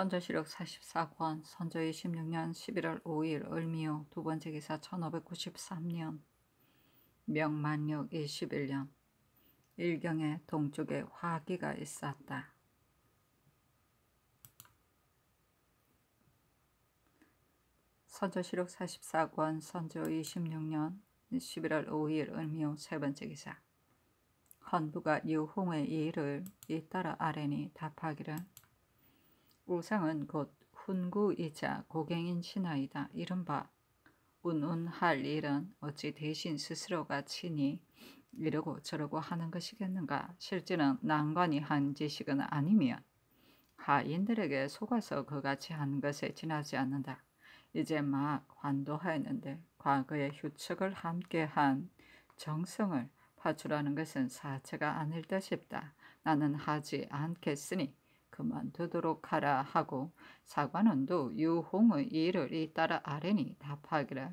선조시록 44권 선조 26년 11월 5일 을미요 두 번째 기사 1593년 명만력 21년 일경의 동쪽에 화기가 있었다. 선조시록 44권 선조 26년 11월 5일 을미요 세 번째 기사 헌부가 유홍의 일을 잇따라 아래니 답하기를 우상은 곧 훈구이자 고갱인 신하이다. 이른바 운운할 일은 어찌 대신 스스로가 치니 이러고 저러고 하는 것이겠는가? 실제는 난관이 한 지식은 아니면 하인들에게 속아서 그같이 한 것에 지나지 않는다. 이제 막 환도하였는데 과거의 휴척을 함께한 정성을 파출하는 것은 사체가 아닐 듯 싶다. 나는 하지 않겠으니 그만두도록 하라 하고 사관원도 유홍의 일을 잇따라 아뢰니 답하기라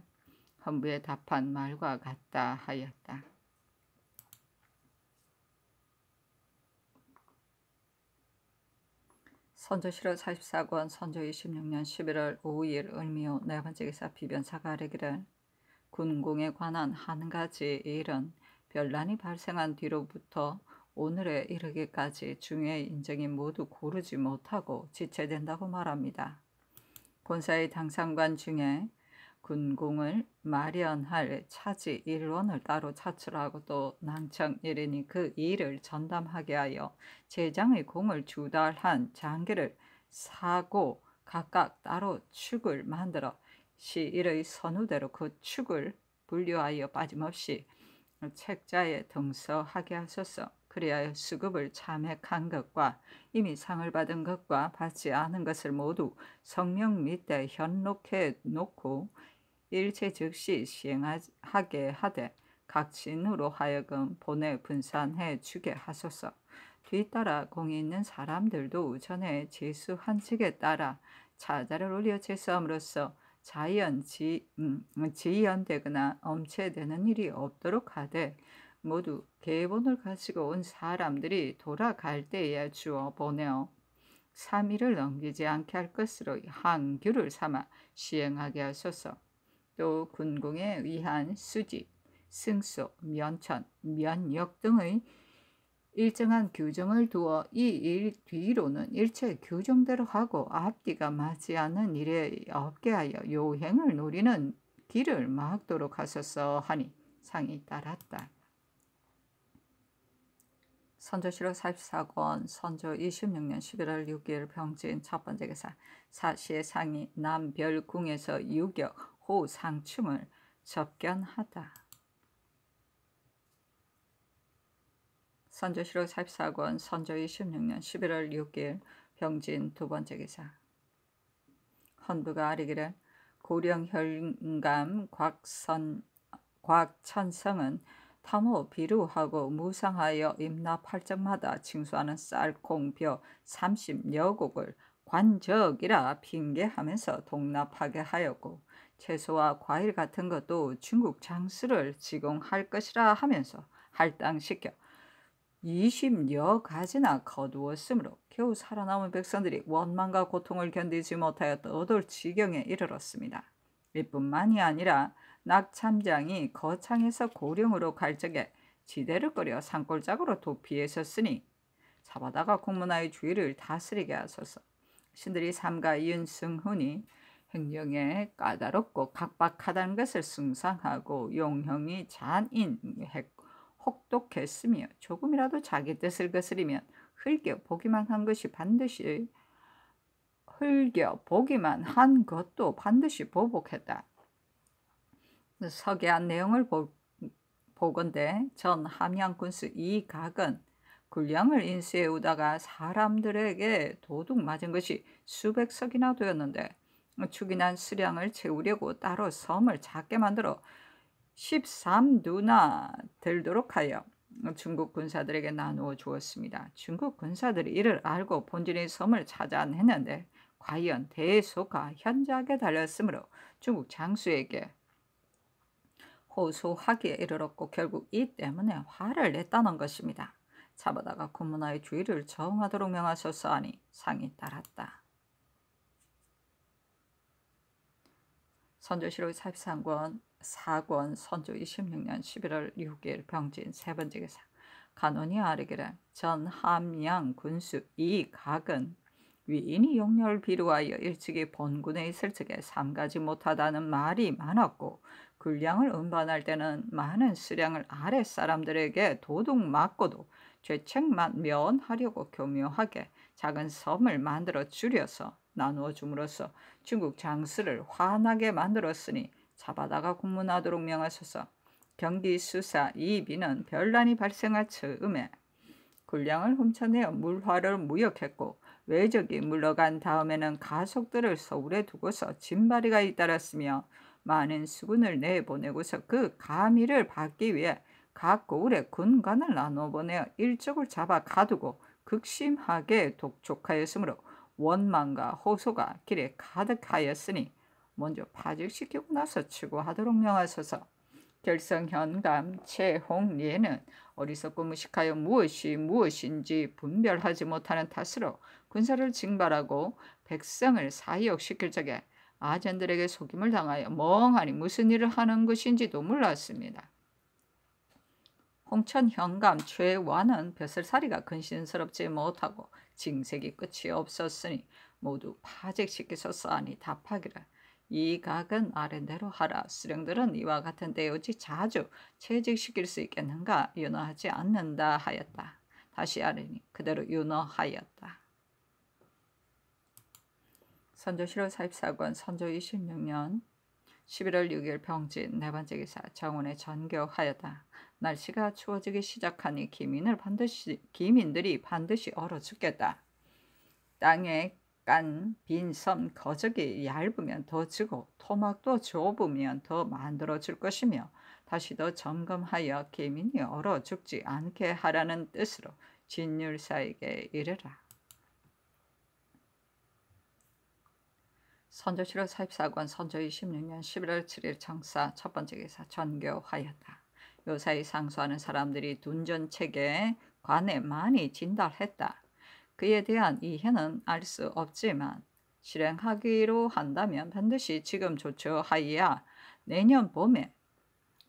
헌부의 답한 말과 같다 하였다. 선조실록 44권 선조 26년 11월 5일 을미오 네 번째 기사 비변사가 아뢰기를 군공에 관한 한 가지 일은 별난이 발생한 뒤로부터 오늘에 이르기까지 중의 인정이 모두 고르지 못하고 지체된다고 말합니다. 본사의 당상관 중에 군공을 마련할 차지 일원을 따로 차출하고 또 낭청 일인이 그 일을 전담하게 하여 제장의 공을 주달한 장기를 사고 각각 따로 축을 만들어 시일의 선우대로 그 축을 분류하여 빠짐없이 책자에 등서하게 하소서. 그래야 수급을 참획한 것과 이미 상을 받은 것과 받지 않은 것을 모두 성령 밑에 현록해 놓고 일체 즉시 시행하게 하되 각 진으로 하여금 보내 분산해 주게 하소서. 뒤따라 공이 있는 사람들도 전에 제수 한칙에 따라 자자를 올려 제수함으로써 자연 지, 음, 지연되거나 엄체되는 일이 없도록 하되 모두 계본을 가지고 온 사람들이 돌아갈 때에야 주어 보내어 3일을 넘기지 않게 할 것으로 항규를 삼아 시행하게 하소서. 또 군공에 의한 수집, 승소, 면천, 면역 등의 일정한 규정을 두어 이 일 뒤로는 일체 규정대로 하고 앞뒤가 맞지 않은 일에 없게 하여 요행을 노리는 길을 막도록 하소서 하니 상이 따랐다. 선조실록 44권 선조 26년 11월 6일 병진 첫 번째 기사 사시의 상이 남별궁에서 유격 호상춤을 접견하다. 선조실록 44권 선조 26년 11월 6일 병진 두 번째 기사 헌부가 아리기를 고령혈감 곽선, 곽천성은 파무, 비루하고 무상하여 임납할 적마다 칭수하는 쌀콩벼 30여 곡을 관적이라 핑계하면서 동납하게 하였고 채소와 과일 같은 것도 중국 장수를 지공할 것이라 하면서 할당시켜 20여 가지나 거두었으므로 겨우 살아남은 백성들이 원망과 고통을 견디지 못하여 떠돌 지경에 이르렀습니다. 이뿐만이 아니라 낙참장이 거창에서 고령으로 갈 적에 지대를 끌여 산골짝으로 도피했었으니 잡아다가공문화의주위를 다스리게 하소서. 신들이 삼가 윤승훈이 행령에 까다롭고 각박하다는 것을 승상하고 용형이 잔인 했고 혹독했으며 조금이라도 자기 뜻을 거스리면 흘겨 보기만 한 것이 반드시 흘겨 보기만 한 것도 반드시 보복했다. 서계한 내용을 보, 보건대 전 함양군수 이각은 군량을 인수해오다가 사람들에게 도둑 맞은 것이 수백 석이나 되었는데 축인한 수량을 채우려고 따로 섬을 작게 만들어 13누나 들도록 하여 중국 군사들에게 나누어 주었습니다. 중국 군사들이 이를 알고 본진의 섬을 찾아냈는데 과연 대소가 현저하게 달렸으므로 중국 장수에게 호소하기에 이르렀고 결국 이 때문에 화를 냈다는 것입니다. 잡아다가 군문하의 주의를 정하도록 명하셨사하니 상이 따랐다. 선조시록 44권 4권 선조 26년 11월 6일 병진 세 번째 기사 간원이 아르기를 전함양 군수 이각은 위인이 용렬 비루하여 일찍이 본군에 있을 적에 삼가지 못하다는 말이 많았고 분량을 음반할 때는 많은 수량을 아래 사람들에게 도둑 맞고도 죄책만 면하려고 교묘하게 작은 섬을 만들어 줄여서 나누어 줌으로써 중국 장수를 환하게 만들었으니 잡아다가 국문하도록 명하소서 경기 수사 이비는 별난이 발생할 즈음에 군량을 훔쳐내어 물화를 무역했고 외적이 물러간 다음에는 가속들을 서울에 두고서 짐바리가 잇따랐으며 많은 수군을 내보내고서 그 가미를 받기 위해 각고울에 군관을 나눠 보내어 일족을 잡아 가두고 극심하게 독촉하였으므로 원망과 호소가 길에 가득하였으니 먼저 파직시키고 나서 추구하도록 명하소서. 결성현감 최홍리에는 어리석고 무식하여 무엇이 무엇인지 분별하지 못하는 탓으로 군사를 징발하고 백성을 사역시킬 적에 아젠들에게 속임을 당하여 멍하니 무슨 일을 하는 것인지도 몰랐습니다. 홍천 현감 최완은 벼슬살이가 근신스럽지 못하고 징색이 끝이 없었으니 모두 파직시키소 싸니 답하기를 이 각은 아랜대로 하라. 수령들은 이와 같은 대우지 자주 채직시킬 수 있겠는가? 윤허하지 않는다 하였다. 다시 아뢰니 그대로 윤허하였다. 선조 7월 44권 선조 26년 11월 6일 병진 네 번째 기사 정운에 전교하였다. 날씨가 추워지기 시작하니 기민을 반드시 기민들이 반드시 얼어 죽겠다. 땅에 깐 빈 섬 거적이 얇으면 더 지고 토막도 좁으면 더 만들어질 것이며 다시 더 점검하여 기민이 얼어 죽지 않게 하라는 뜻으로 진율사에게 이르라. 선조실로 44권 선조의 16년 11월 7일 정사 첫 번째 기사 전교화였다. 요사이 상소하는 사람들이 둔전책에 관해 많이 진달했다. 그에 대한 이해는 알 수 없지만 실행하기로 한다면 반드시 지금 조처하여야 내년 봄에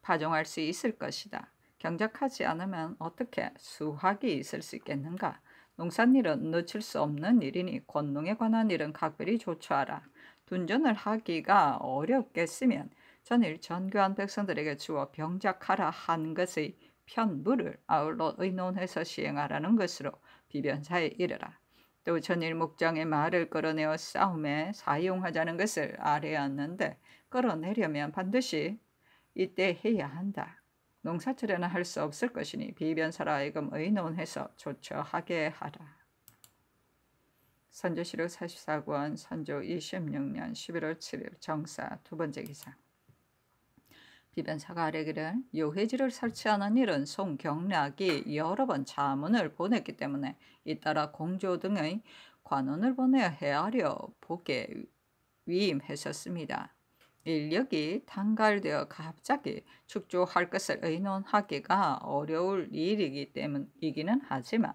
파종할 수 있을 것이다. 경작하지 않으면 어떻게 수확이 있을 수 있겠는가? 농산일은 놓칠 수 없는 일이니 권농에 관한 일은 각별히 조처하라. 둔전을 하기가 어렵겠으면 전일 전교한 백성들에게 주어 병작하라 한 것의 편부를 아울러 의논해서 시행하라는 것으로 비변사에 이르라. 또 전일 목장의 말을 끌어내어 싸움에 사용하자는 것을 아뢰었는데 끌어내려면 반드시 이때 해야 한다. 농사철에는 할 수 없을 것이니 비변사라 이여금 의논해서 조처하게 하라. 선조시록 44권 선조 26년 11월 7일 정사 두 번째 기사 비변사가 아래기를 요해지를 설치하는 일은 송경락이 여러 번 자문을 보냈기 때문에 잇따라 공조 등의 관원을 보내 헤아려 보게 위임했었습니다. 인력이 단갈되어 갑자기 축조할 것을 의논하기가 어려울 일이기 때문이기는 하지만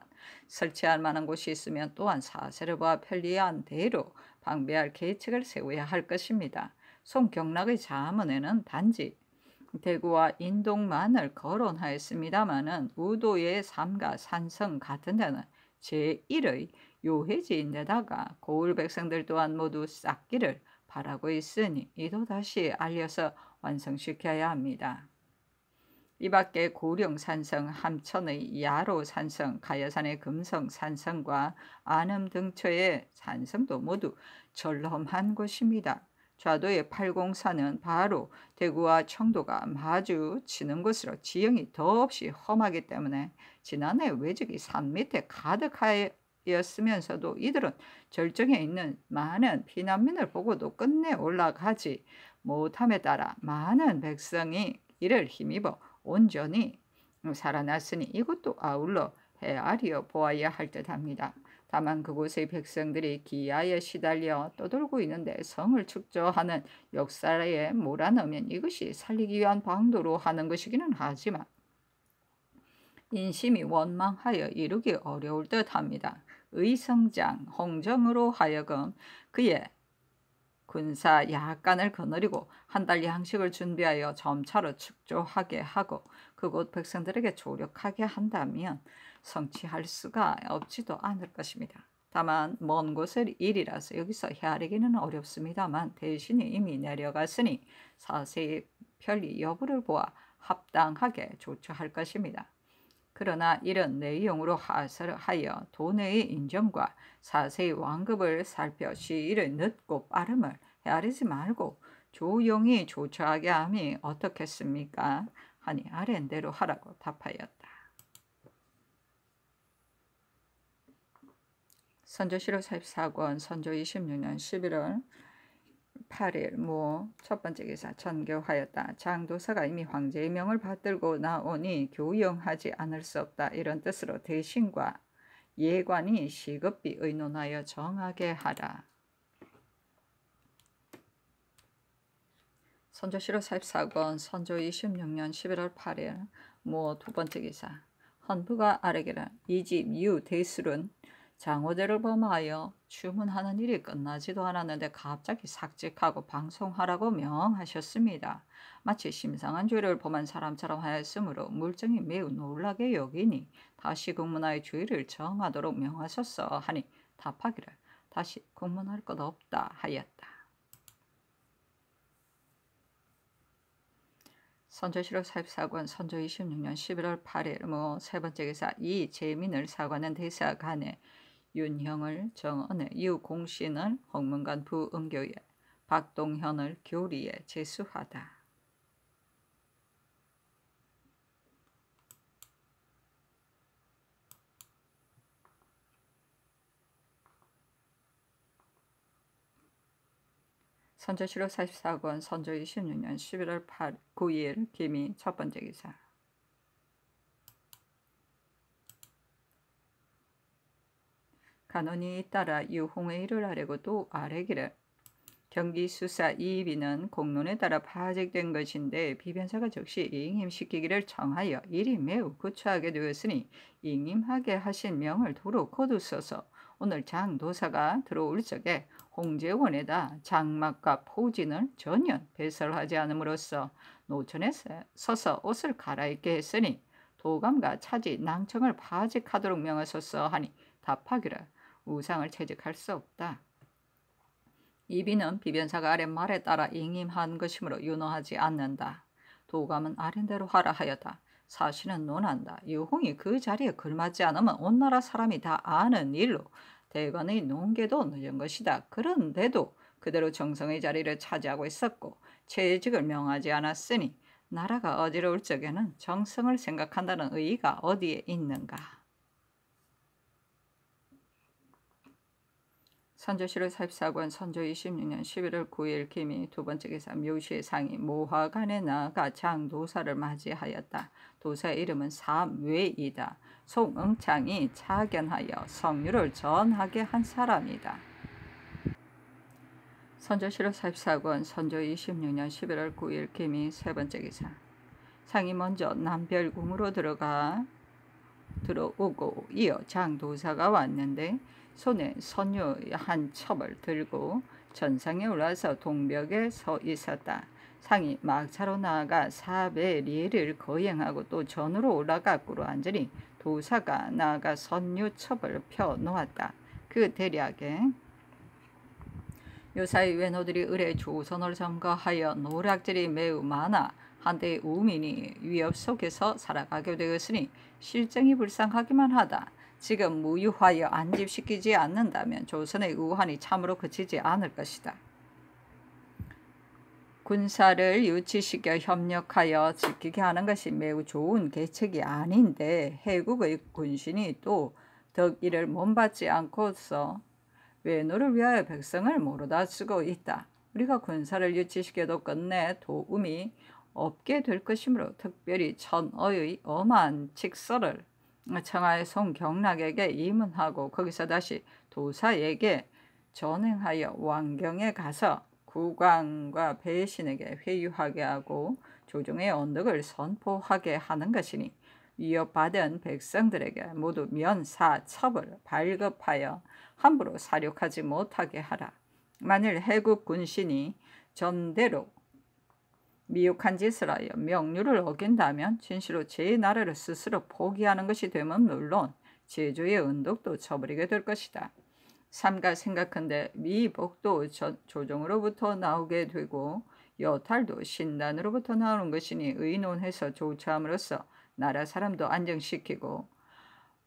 설치할 만한 곳이 있으면 또한 사세르바 편리한 대로 방배할 계책을 세워야 할 것입니다. 송경락의 자문에는 단지 대구와 인동만을 거론하였습니다마는 우도의 삼가 산성 같은 데는 제1의 요해지인데다가 고을 백성들 또한 모두 싹기를 바라고 있으니 이도 다시 알려서 완성시켜야 합니다. 이 밖에 고령산성, 함천의 야로산성, 가야산의 금성산성과 안음 등처의 산성도 모두 절험한 곳입니다. 좌도의 팔공산은 바로 대구와 청도가 마주치는 곳으로 지형이 더없이 험하기 때문에 지난해 외적이 산 밑에 가득하였으면서도 이들은 절정에 있는 많은 피난민을 보고도 끝내 올라가지 못함에 따라 많은 백성이 이를 힘입어 온전히 살아났으니 이것도 아울러 헤아려 보아야 할 듯합니다. 다만 그곳의 백성들이 기아에 시달려 떠돌고 있는데 성을 축조하는 역사에 몰아넣으면 이것이 살리기 위한 방도로 하는 것이기는 하지만 인심이 원망하여 이루기 어려울 듯합니다. 의성장 홍정으로 하여금 그의 군사 약간을 거느리고 한 달리 항식을 준비하여 점차로 축조하게 하고 그곳 백성들에게 조력하게 한다면 성취할 수가 없지도 않을 것입니다. 다만 먼 곳을 일이라서 여기서 헤아리기는 어렵습니다만 대신이 이미 내려갔으니 사세의 편리 여부를 보아 합당하게 조처할 것입니다. 그러나 이런 내용으로 하를하여도내의 인정과 사세의왕급을 살펴 시일을 늦고 빠름을 헤아리지 말고 조용히 조처하게 함이 어떻겠습니까? 하니 아랜대로 하라고 답하였다. 선조시4권 선조 26년 11월 8일 뭐첫 번째 기사 전교하였다. 장도사가 이미 황제의 명을 받들고 나오니 교영하지 않을 수 없다. 이런 뜻으로 대신과 예관이 시급히 의논하여 정하게 하라. 선조시로 44권 선조 26년 11월 8일 뭐 두 번째 기사 헌부가 아래기라 이집 유 대술은 장호대를 범하여 주문하는 일이 끝나지도 않았는데 갑자기 삭직하고 방송하라고 명하셨습니다. 마치 심상한 죄를 범한 사람처럼 하였으므로 물정이 매우 놀라게 여기니 다시 국문화의 주의를 정하도록 명하셨어 하니 답하기를 다시 국문할 것 없다 하였다. 선조실록 44권 선조 26년 11월 8일 뭐 세 번째 기사 이재민을 사관한 대사관에 윤형을 정원에 유공신을 홍문관 부음교에 박동현을 교리에 제수하다. 선조실록 44권 선조 26년 11월 8, 9일 김이 첫 번째 기사 간원이 따라 유홍의 일을 하려고도 아래기를 경기수사 이입이는 공론에 따라 파직된 것인데 비변사가 즉시 이임시키기를 청하여 일이 매우 구차하게 되었으니 이임하게 하신 명을 도로 거두소서 오늘 장도사가 들어올 적에 홍재원에다 장막과 포진을 전혀 배설하지 않음으로써 노천에 서서 옷을 갈아입게 했으니 도감과 차지 낭청을 파직하도록 명하소서 하니 답하기를 우상을 채직할 수 없다. 이비는 비변사가 아랫말에 따라 잉임한 것이므로 윤호하지 않는다. 도감은 아랜대로 하라 하였다. 사실은 논한다. 유홍이 그 자리에 걸맞지 않으면 온 나라 사람이 다 아는 일로 대관의 논계도 늦은 것이다. 그런데도 그대로 정성의 자리를 차지하고 있었고 채직을 명하지 않았으니 나라가 어지러울 적에는 정성을 생각한다는 의의가 어디에 있는가. 선조실의4사관 선조 26년 11월 9일 김이 두 번째 기사 묘시의 상이 모화관에 나가 장도사를 맞이하였다. 도사의 이름은 삼외이다. 송응창이 차견하여 성유를 전하게 한 사람이다. 선조실로4사관 선조 26년 11월 9일 김이 세 번째 기사 상이 먼저 남별궁으로 들어가 들어오고 이어 장도사가 왔는데 손에 선유 한 첩을 들고 전상에 올라서 동벽에 서 있었다. 상이 막차로 나아가 사배 리를 거행하고 또 전으로 올라가 꿇어앉으니 도사가 나아가 선유첩을 펴놓았다. 그 대략에 요사이 외노들이 을의 조선을 점거하여 노략질이 매우 많아 한때 우민이 위협 속에서 살아가게 되었으니 실정이 불쌍하기만 하다. 지금 무유하여 안집시키지 않는다면 조선의 우환이 참으로 그치지 않을 것이다. 군사를 유치시켜 협력하여 지키게 하는 것이 매우 좋은 계책이 아닌데 해국의 군신이 또덕 이를 못받지 않고서 외노를 위하여 백성을 모르다 쓰고 있다. 우리가 군사를 유치시켜도 끝내 도움이 없게 될 것이므로 특별히 천어의 엄한 직설을 청하의 송경락에게 임문하고 거기서 다시 도사에게 전행하여 왕경에 가서 국왕과 배신에게 회유하게 하고 조종의 언덕을 선포하게 하는 것이니 위협받은 백성들에게 모두 면사, 첩을 발급하여 함부로 사륙하지 못하게 하라. 만일 해국 군신이 전대로 미혹한 짓을 하여 명률를 어긴다면 진실로 제 나라를 스스로 포기하는 것이 되면 물론 제주의 은덕도 쳐버리게 될 것이다. 삼가 생각한데 미복도 조정으로부터 나오게 되고 여탈도 신단으로부터 나오는 것이니 의논해서 조처함으로써 나라 사람도 안정시키고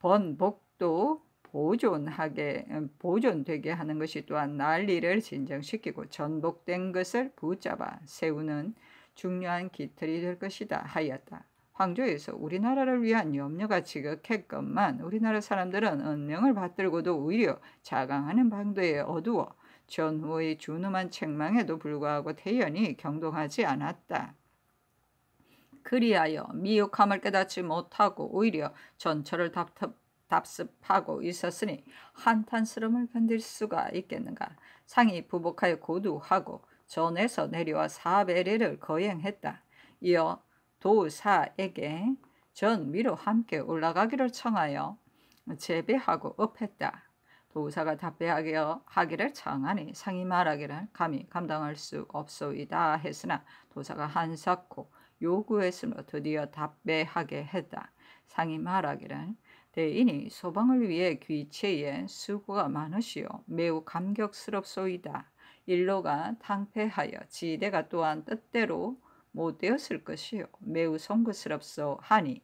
번복도 보존하게 음, 보존되게 하는 것이 또한 난리를 진정시키고 전복된 것을 붙잡아 세우는 중요한 기틀이 될 것이다 하였다. 황조에서 우리나라를 위한 염려가 지극했건만 우리나라 사람들은 은명을 받들고도 오히려 자강하는 방도에 어두워 전후의 준엄한 책망에도 불구하고 태연히 경동하지 않았다. 그리하여 미혹함을 깨닫지 못하고 오히려 전처를 답답 답습하고 있었으니 한탄스러움을 견딜 수가 있겠는가. 상이 부복하여 고두하고 전에서 내려와 사베레를 거행했다. 이어 도사에게 전 위로 함께 올라가기를 청하여 재배하고 업했다. 도사가 답배하기를 청하니 상이 말하기를 감히 감당할 수 없소이다 했으나 도사가 한사코 요구했으므로 드디어 답배하게 했다. 상이 말하기를 대인이 소방을 위해 귀체에 수고가 많으시오 매우 감격스럽소이다. 일로가 탕패하여 지대가 또한 뜻대로 못되었을 것이요 매우 송구스럽소 하니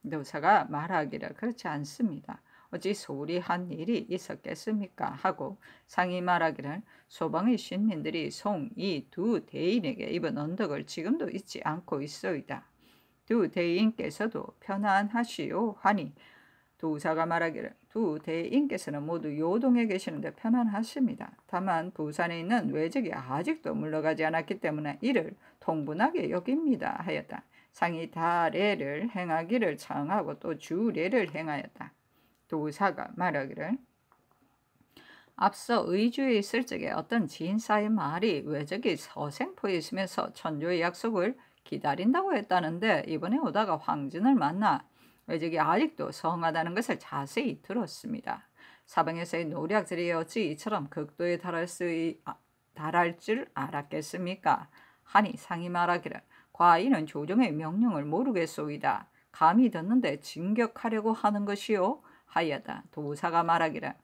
노사가 말하기를 그렇지 않습니다. 어찌 소리한 일이 있었겠습니까? 하고 상이 말하기를 소방의 신민들이 송 이 두 대인에게 입은 언덕을 지금도 잊지 않고 있어이다. 두 대인께서도 편안하시오 하니 도사가 말하기를 두 대인께서는 모두 요동에 계시는데 편안하십니다. 다만 부산에 있는 외적이 아직도 물러가지 않았기 때문에 이를 통분하게 여깁니다 하였다. 상이 다례를 행하기를 청하고 또 주례를 행하였다. 도사가 말하기를 앞서 의주에 있을 적에 어떤 지인사의 말이 외적이 서생포에 있으면서 천조의 약속을 기다린다고 했다는데 이번에 오다가 황진을 만나 외적이 아직도 성하다는 것을 자세히 들었습니다. 사방에서의 노략들이 어찌 이처럼 극도에 달할 수 아, 달할 줄 알았겠습니까? 하니 상이 말하기를 과인은 조정의 명령을 모르겠소이다. 감히 듣는데 진격하려고 하는 것이요. 하이다 도사가 말하기를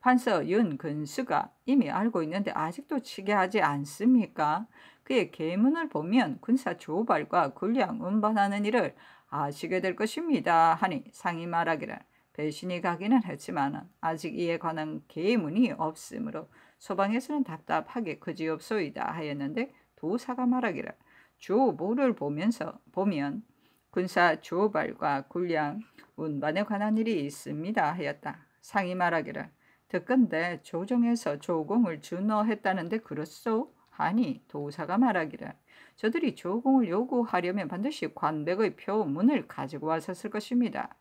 판서 윤근수가 이미 알고 있는데 아직도 치게 하지 않습니까? 그의 계문을 보면 군사 조발과 군량 운반하는 일을 아시게 될 것입니다. 하니 상이 말하기를 배신이 가기는 했지만 아직 이에 관한 계문이 없으므로 소방에서는 답답하게 그지없소이다 하였는데 도사가 말하기를 주보를 보면서 보면 군사 주발과 군량 운반에 관한 일이 있습니다 하였다. 상이 말하기를 듣건데 조정에서 조공을 준호했다는데 그렇소 하니 도사가 말하기를 저들이 조공을 요구하려면 반드시 관백의 표문을 가지고 왔었을 것입니다.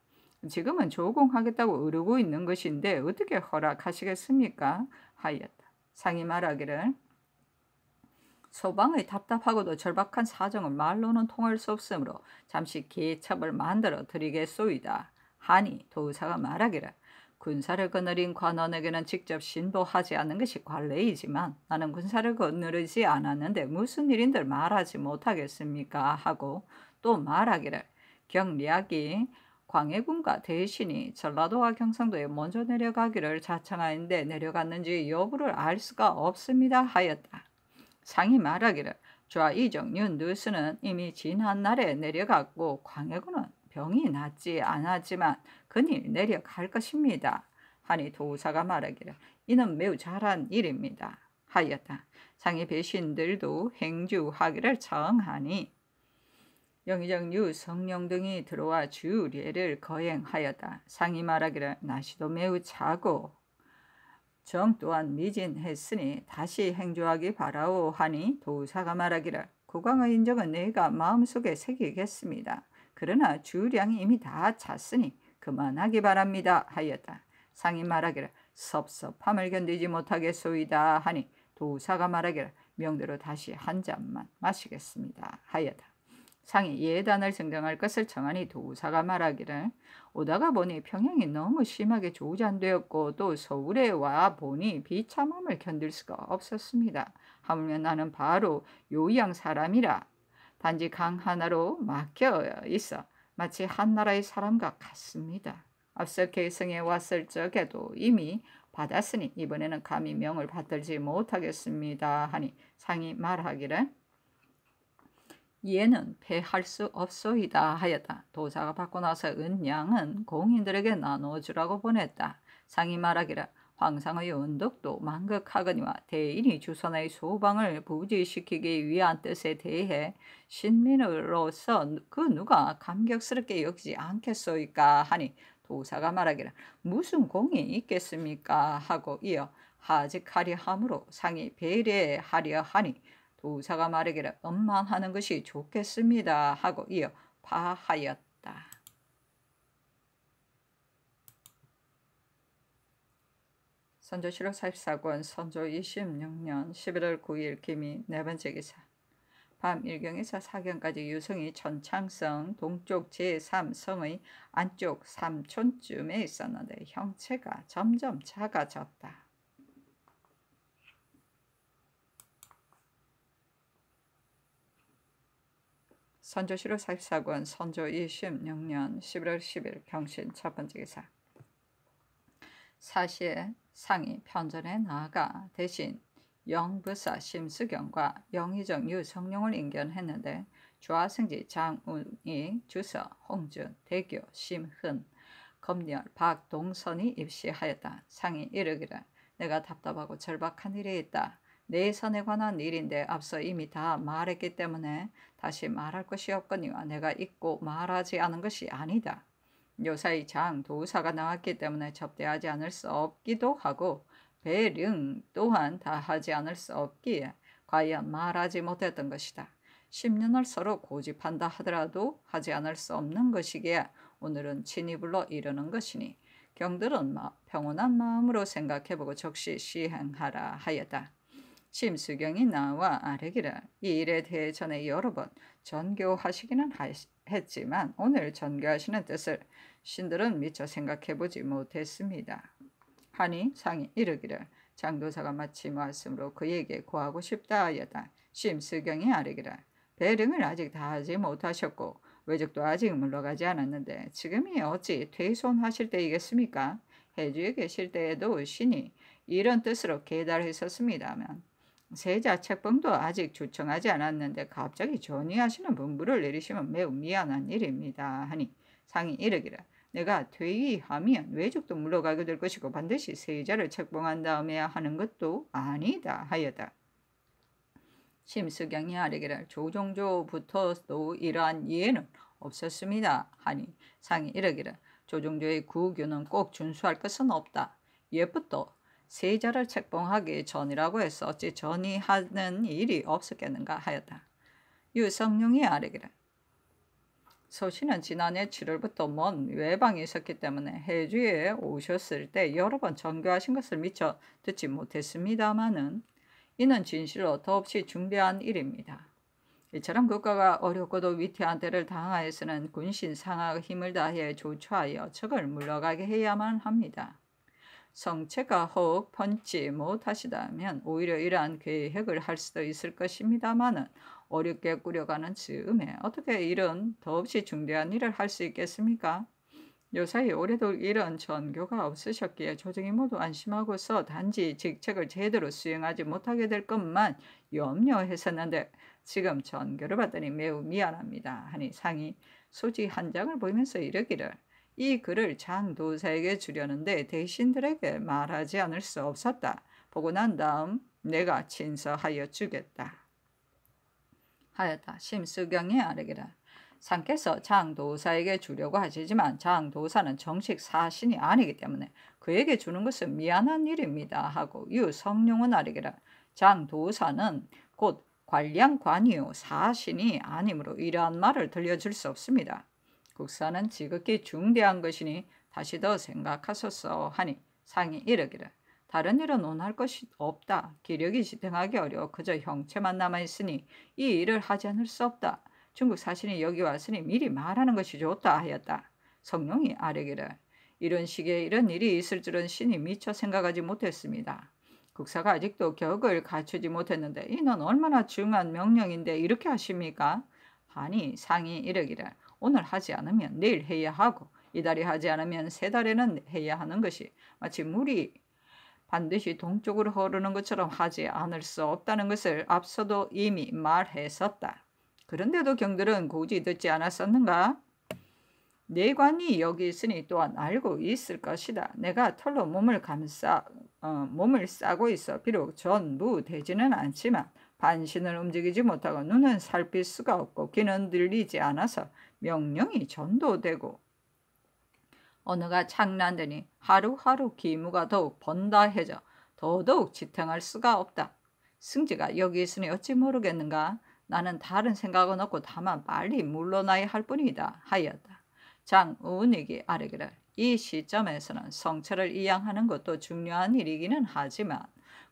지금은 조공하겠다고 으르고 있는 것인데 어떻게 허락하시겠습니까? 하였다. 상이 말하기를 소방의 답답하고도 절박한 사정을 말로는 통할 수 없으므로 잠시 개첩을 만들어 드리겠소이다. 하니 도사가 말하기를 군사를 거느린 관원에게는 직접 신보하지 않는 것이 관례이지만 나는 군사를 거느리지 않았는데 무슨 일인들 말하지 못하겠습니까? 하고 또 말하기를 경리학이 광해군과 대신이 전라도와 경상도에 먼저 내려가기를 자청하는데 내려갔는지 여부를 알 수가 없습니다 하였다. 상이 말하기를 좌이정 윤두스는 이미 지난 날에 내려갔고 광해군은 병이 낫지 않았지만 그니 내려갈 것입니다. 하니 도사가 말하기를 이는 매우 잘한 일입니다. 하였다. 상해 배신들도 행주하기를 청하니 영의정유 성령 등이 들어와 주례를 거행하였다. 상이 말하기를 날씨도 매우 차고 정 또한 미진했으니 다시 행주하기 바라오 하니 도사가 말하기를 국왕의 인정은 내가 마음속에 새기겠습니다. 그러나 주량이 이미 다 찼으니 그만하기 바랍니다 하였다. 상이 말하기를 섭섭함을 견디지 못하겠소이다 하니 도사가 말하기를 명대로 다시 한 잔만 마시겠습니다 하였다. 상이 예단을 증정할 것을 청하니 도사가 말하기를 오다가 보니 평양이 너무 심하게 조잔되었고 또 서울에 와 보니 비참함을 견딜 수가 없었습니다. 하물며 나는 바로 요양 사람이라 단지 강 하나로 막혀 있어 마치 한 나라의 사람과 같습니다. 앞서 개성에 왔을 적에도 이미 받았으니 이번에는 감히 명을 받들지 못하겠습니다 하니 상이 말하기를 얘는 패할 수 없소이다 하였다. 도사가 받고 나서 은양은 공인들에게 나눠주라고 보냈다. 상이 말하기를 황상의 언덕도 만극하거니와 대인이 주선의 소방을 부지시키기 위한 뜻에 대해 신민으로서 그 누가 감격스럽게 여기지 않겠소이까 하니 도사가 말하기를 무슨 공이 있겠습니까 하고 이어 하직하려 함으로 상이 배려하려 하니 도사가 말하기를 엄만하는 것이 좋겠습니다 하고 이어 파하였다. 선조실록 44권 선조 26년 11월 9일 김이 네 번째 기사 밤 1경에서 4경까지 유성이 천창성 동쪽 제3성의 안쪽 3촌쯤에 있었는데 형체가 점점 작아졌다. 선조실록 44권 선조 26년 11월 10일 경신 첫 번째 기사 사시의 상이 편전에 나아가 대신 영부사 심수경과 영희정 유성룡을 인견했는데 주화승지 장운이 주서 홍준 대교 심흔 검열 박동선이 입시하였다. 상이 이르기를 내가 답답하고 절박한 일이 있다. 내선에 관한 일인데 앞서 이미 다 말했기 때문에 다시 말할 것이 없거니와 내가 잊고 말하지 않은 것이 아니다. 요사이 장 도사가 나왔기 때문에 접대하지 않을 수 없기도 하고 배릉 또한 다 하지 않을 수 없기에 과연 말하지 못했던 것이다. 10년을 서로 고집한다 하더라도 하지 않을 수 없는 것이기에 오늘은 진입으로 이르는 것이니 경들은 평온한 마음으로 생각해보고 적시 시행하라 하였다. 심수경이 나와 아뢰기를 이 일에 대해 전에 여러 번 전교하시기는 했지만 오늘 전교하시는 뜻을 신들은 미처 생각해보지 못했습니다. 하니 상이 이르기를 장도사가 마치 말씀으로 그에게 구하고 싶다 하였다. 심수경이 아르기를 배릉을 아직 다 하지 못하셨고 외적도 아직 물러가지 않았는데 지금이 어찌 퇴손하실 때이겠습니까? 해주에 계실 때에도 신이 이런 뜻으로 계달했었습니다면 세자 책봉도 아직 주청하지 않았는데 갑자기 전의하시는 분부를 내리시면 매우 미안한 일입니다. 하니 상이 이르기를 내가 퇴위하면 외족도 물러가게 될 것이고 반드시 세자를 책봉한 다음에 하는 것도 아니다 하여다. 심수경이 아뢰기를 조종조부터도 이러한 예는 없었습니다 하니 상이 이르기를 조종조의 구규는 꼭 준수할 것은 없다. 옛부터 세자를 책봉하기 전이라고 해서 어찌 전이 하는 일이 없었겠는가 하였다. 유성룡이 아뢰기라 소신은 지난해 7월부터 먼외방에 있었기 때문에 해주에 오셨을 때 여러 번 전교하신 것을 미처 듣지 못했습니다마는 이는 진실로 더없이 중대한 일입니다. 이처럼 국가가 어렵고도 위태한 때를 당하여서는 군신 상하의 힘을 다해 조처하여 적을 물러가게 해야만 합니다. 성체가 혹 번치 못하시다면 오히려 이러한 계획을 할 수도 있을 것입니다마는 어렵게 꾸려가는 즈음에 어떻게 이런 더없이 중대한 일을 할 수 있겠습니까? 요사이 오래도 이런 전교가 없으셨기에 조정이 모두 안심하고서 단지 직책을 제대로 수행하지 못하게 될 것만 염려했었는데 지금 전교를 받더니 매우 미안합니다 하니 상이 소지 한 장을 보면서 이 이르기를 이 글을 장도사에게 주려는데 대신들에게 말하지 않을 수 없었다. 보고 난 다음 내가 친서하여 주겠다. 하였다. 심수경이 아뢰기라. 상께서 장도사에게 주려고 하시지만 장도사는 정식 사신이 아니기 때문에 그에게 주는 것은 미안한 일입니다 하고 유성룡은 아뢰기라. 장도사는 곧 관량관이요 사신이 아니므로 이러한 말을 들려줄 수 없습니다. 국사는 지극히 중대한 것이니 다시 더 생각하소서 하니 상이 이르기를 다른 일은 논할 것이 없다. 기력이 지탱하기 어려워 그저 형체만 남아있으니 이 일을 하지 않을 수 없다. 중국 사신이 여기 왔으니 미리 말하는 것이 좋다 하였다. 성룡이 아뢰기를 이런 식의 이런 일이 있을 줄은 신이 미처 생각하지 못했습니다. 국사가 아직도 격을 갖추지 못했는데 이는 얼마나 중요한 명령인데 이렇게 하십니까? 아니 상이 이르기를 오늘 하지 않으면 내일 해야 하고 이달에 하지 않으면 세 달에는 해야 하는 것이 마치 물이 반드시 동쪽으로 흐르는 것처럼 하지 않을 수 없다는 것을 앞서도 이미 말했었다. 그런데도 경들은 굳이 듣지 않았었는가? 내관이 여기 있으니 또한 알고 있을 것이다. 내가 털로 몸을 감싸 어, 몸을 싸고 있어 비록 전부 되지는 않지만 반신을 움직이지 못하고 눈은 살필 수가 없고 귀는 들리지 않아서 명령이 전도되고 언어가 장난되니 하루하루 기무가 더욱 번다해져 더더욱 지탱할 수가 없다. 승지가 여기 있으니 어찌 모르겠는가? 나는 다른 생각은 없고 다만 빨리 물러나야 할 뿐이다 하였다. 장은익이 아뢰기를 이 시점에서는 성체를 이양하는 것도 중요한 일이기는 하지만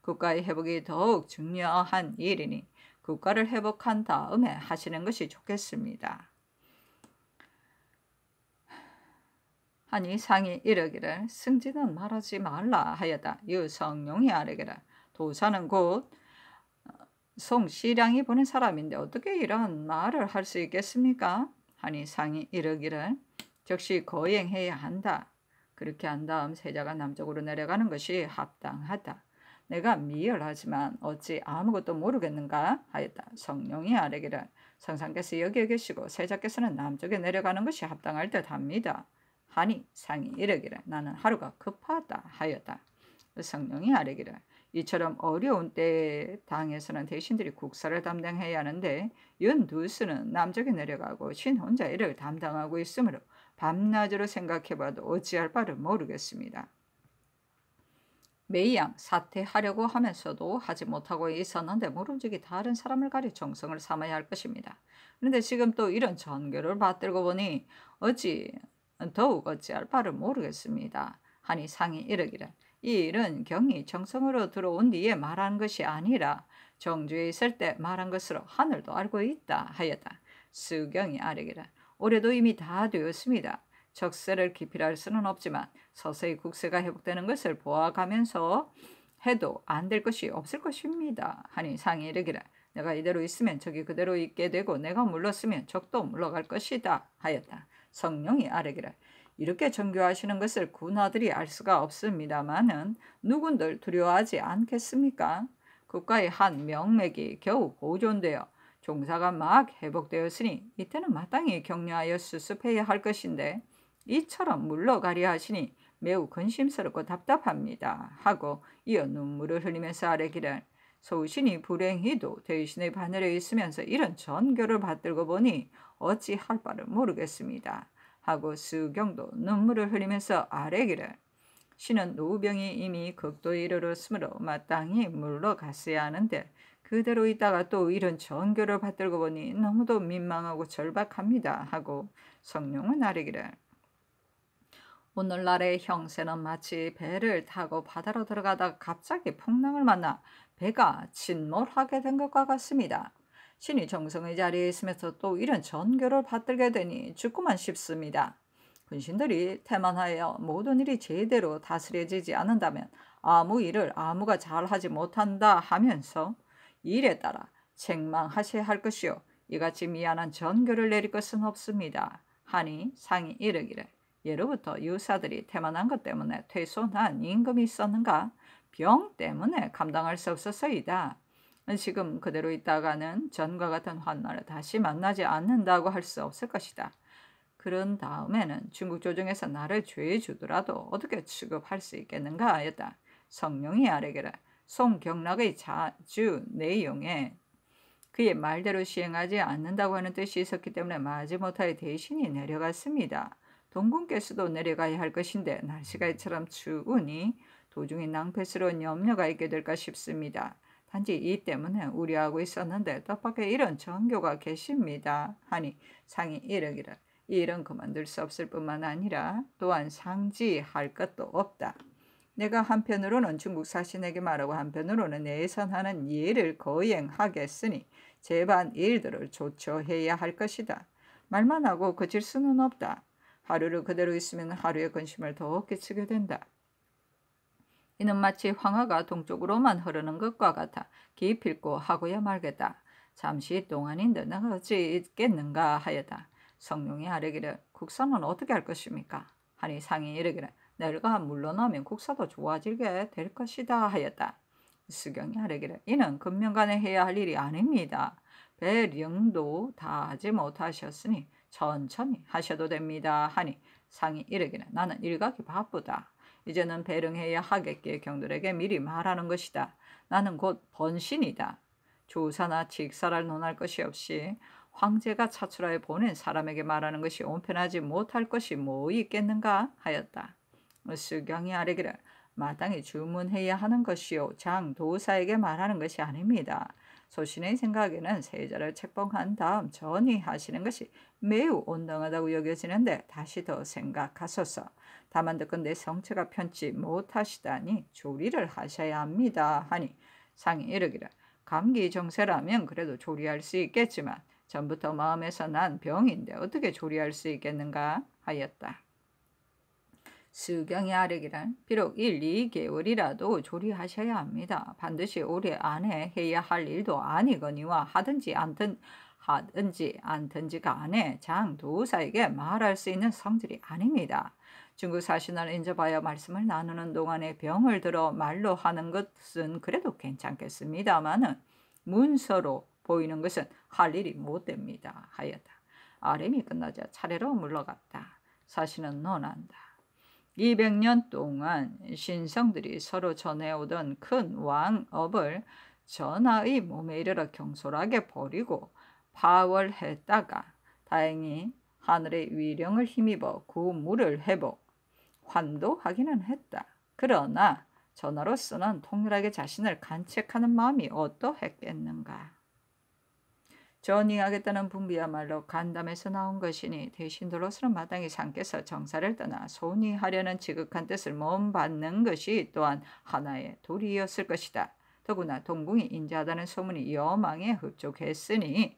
국가의 회복이 더욱 중요한 일이니 국가를 회복한 다음에 하시는 것이 좋겠습니다. 아니 상이 이르기를 승지는 말하지 말라 하였다. 유성룡이 아르기를 도사는 곧 어, 송시량이 보낸 사람인데 어떻게 이런 말을 할 수 있겠습니까? 하니 상이 이르기를 즉시 거행해야 한다. 그렇게 한 다음 세자가 남쪽으로 내려가는 것이 합당하다. 내가 미열하지만 어찌 아무것도 모르겠는가 하였다. 성령이 아뢰기를 성상께서 여기에 계시고 세자께서는 남쪽에 내려가는 것이 합당할 듯합니다. 하니 상이 이르기를 나는 하루가 급하다 하였다. 성령이 아뢰기를 이처럼 어려운 때에 당에서는 대신들이 국사를 담당해야 하는데 윤두스는 남쪽에 내려가고 신 혼자 일을 담당하고 있으므로 밤낮으로 생각해봐도 어찌할 바를 모르겠습니다. 메이양 사퇴하려고 하면서도 하지 못하고 있었는데 모름지기 다른 사람을 가려 정성을 삼아야 할 것입니다. 그런데 지금 또 이런 전교를 받들고 보니 어찌 더욱 어찌할 바를 모르겠습니다. 하니 상이 이르기를 이 일은 경이 정성으로 들어온 뒤에 말한 것이 아니라 정주에 있을 때 말한 것으로 하늘도 알고 있다 하였다. 수경이 아뢰기라 올해도 이미 다 되었습니다. 적세를 기필할 수는 없지만 서서히 국세가 회복되는 것을 보아가면서 해도 안 될 것이 없을 것입니다. 하니 상이 이르기라 내가 이대로 있으면 적이 그대로 있게 되고 내가 물렀으면 적도 물러갈 것이다 하였다. 성령이 아뢰기를 이렇게 전교하시는 것을 군화들이 알 수가 없습니다마는 누군들 두려워하지 않겠습니까? 국가의 한 명맥이 겨우 보존되어 종사가 막 회복되었으니 이때는 마땅히 격려하여 수습해야 할 것인데 이처럼 물러가려 하시니 매우 근심스럽고 답답합니다. 하고 이어 눈물을 흘리면서 아뢰기를 소신이 불행히도 대신의 바늘에 있으면서 이런 전교를 받들고 보니 어찌 할 바를 모르겠습니다. 하고 수경도 눈물을 흘리면서 아래기를 신은 노병이 이미 극도에 이르렀으므로 마땅히 물러갔어야 하는데 그대로 있다가 또 이런 전교를 받들고 보니 너무도 민망하고 절박합니다 하고 성룡은 아래기를 오늘날의 형세는 마치 배를 타고 바다로 들어가다가 갑자기 풍랑을 만나 배가 침몰하게 된 것과 같습니다. 신이 정성의 자리에 있으면서 또 이런 전교를 받들게 되니 죽고만 싶습니다. 군신들이 태만하여 모든 일이 제대로 다스려지지 않는다면 아무 일을 아무가 잘하지 못한다 하면서 일에 따라 책망하셔야 할 것이요 이같이 미안한 전교를 내릴 것은 없습니다. 하니 상이 이르기를 예로부터 유사들이 태만한 것 때문에 퇴손한 임금이 있었는가 병 때문에 감당할 수 없었어이다. 지금 그대로 있다가는 전과 같은 환난을 다시 만나지 않는다고 할 수 없을 것이다. 그런 다음에는 중국 조정에서 나를 죄 주더라도 어떻게 취급할 수 있겠는가 하였다. 성령이 아래게라. 송경락의 자주 내용에 그의 말대로 시행하지 않는다고 하는 뜻이 있었기 때문에 마지못하여 대신이 내려갔습니다. 동군께서도 내려가야 할 것인데 날씨가 이처럼 추우니 도중에 낭패스러운 염려가 있게 될까 싶습니다. 단지 이 때문에 우려하고 있었는데 뜻밖에 이런 전교가 계십니다. 하니 상이 이르기라이 일은 그만둘 수 없을 뿐만 아니라 또한 상지할 것도 없다. 내가 한편으로는 중국 사신에게 말하고 한편으로는 예선하는 일을 거행하겠으니 제반 일들을 조처해야 할 것이다. 말만 하고 그칠 수는 없다. 하루를 그대로 있으면 하루의 근심을 더 끼치게 된다. 이는 마치 황하가 동쪽으로만 흐르는 것과 같아 기필코 하고야 말겠다. 잠시 동안인데 내가 어찌 있겠는가 하였다. 성룡이 아뢰기를 국사는 어떻게 할 것입니까? 하니 상이 이르기를 내가 물러나면 국사도 좋아지게 될 것이다 하였다. 수경이 아뢰기를 이는 금명간에 해야 할 일이 아닙니다. 배령도 다 하지 못하셨으니 천천히 하셔도 됩니다 하니 상이 이르기를 나는 일각이 바쁘다. 이제는 배령해야하겠기에 경들에게 미리 말하는 것이다. 나는 곧 번신이다. 조사나 직사를 논할 것이 없이 황제가 차출하여 보낸 사람에게 말하는 것이 온편하지 못할 것이 뭐 있겠는가 하였다. 수경이 아래기를 마땅히 주문해야 하는 것이요 장도사에게 말하는 것이 아닙니다. 소신의 생각에는 세자를 책봉한 다음 전이하시는 것이 매우 온당하다고 여겨지는데 다시 더 생각하소서. 다만 듣건대 성체가 편치 못하시다니 조리를 하셔야 합니다 하니 상이 이르기를 감기 정세라면 그래도 조리할 수 있겠지만 전부터 마음에서 난 병인데 어떻게 조리할 수 있겠는가 하였다. 수경의 아래기란 비록 1, 2개월이라도 조리하셔야 합니다. 반드시 올해 안에 해야 할 일도 아니거니와 하든지 않든 하든지 않든지 간에 장도사에게 말할 수 있는 성질이 아닙니다. 중국 사신을 인접하여 말씀을 나누는 동안에 병을 들어 말로 하는 것은 그래도 괜찮겠습니다마는 문서로 보이는 것은 할 일이 못 됩니다. 하였다. 아람이 끝나자 차례로 물러갔다. 사신은 논한다. 200년 동안 신성들이 서로 전해오던 큰 왕업을 전하의 몸에 이르러 경솔하게 버리고 파월했다가 다행히 하늘의 위령을 힘입어 구물을 회복, 환도하기는 했다. 그러나 전하로서는 통일하게 자신을 간책하는 마음이 어떠했겠는가. 전이하겠다는 분비야말로 간담에서 나온 것이니 대신들로서는 마땅히 상께서 정사를 떠나 소니하려는 지극한 뜻을 몸받는 것이 또한 하나의 도리였을 것이다. 더구나 동궁이 인자하다는 소문이 여망에 흡족했으니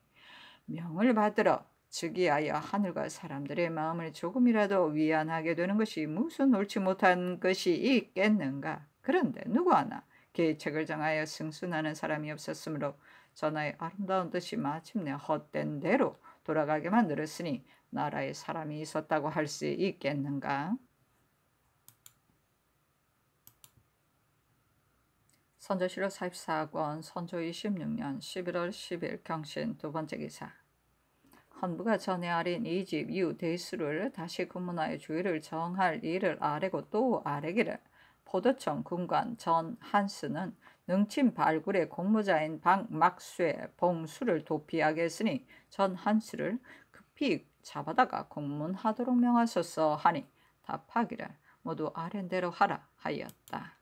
명을 받들어 즉위하여 하늘과 사람들의 마음을 조금이라도 위안하게 되는 것이 무슨 옳지 못한 것이 있겠는가. 그런데 누구 하나 계책을 정하여 승순하는 사람이 없었으므로 전하의 아름다운 뜻이 마침내 헛된 대로 돌아가게만 늘었으니 나라에 사람이 있었다고 할 수 있겠는가? 선조실록 44권 선조 26년 11월 10일 경신 두 번째 기사 헌부가 전에 아린 이집 이후 대수를 다시 구문하여 주의를 정할 이를 아래고 또 아래기를 포도청 금관전 한스는 능친 발굴의 공모자인 박막수의 봉수를 도피하게 했으니 전 한스를 급히 잡아다가 공문하도록 명하소서 하니 답하기를 모두 아랜대로 하라 하였다.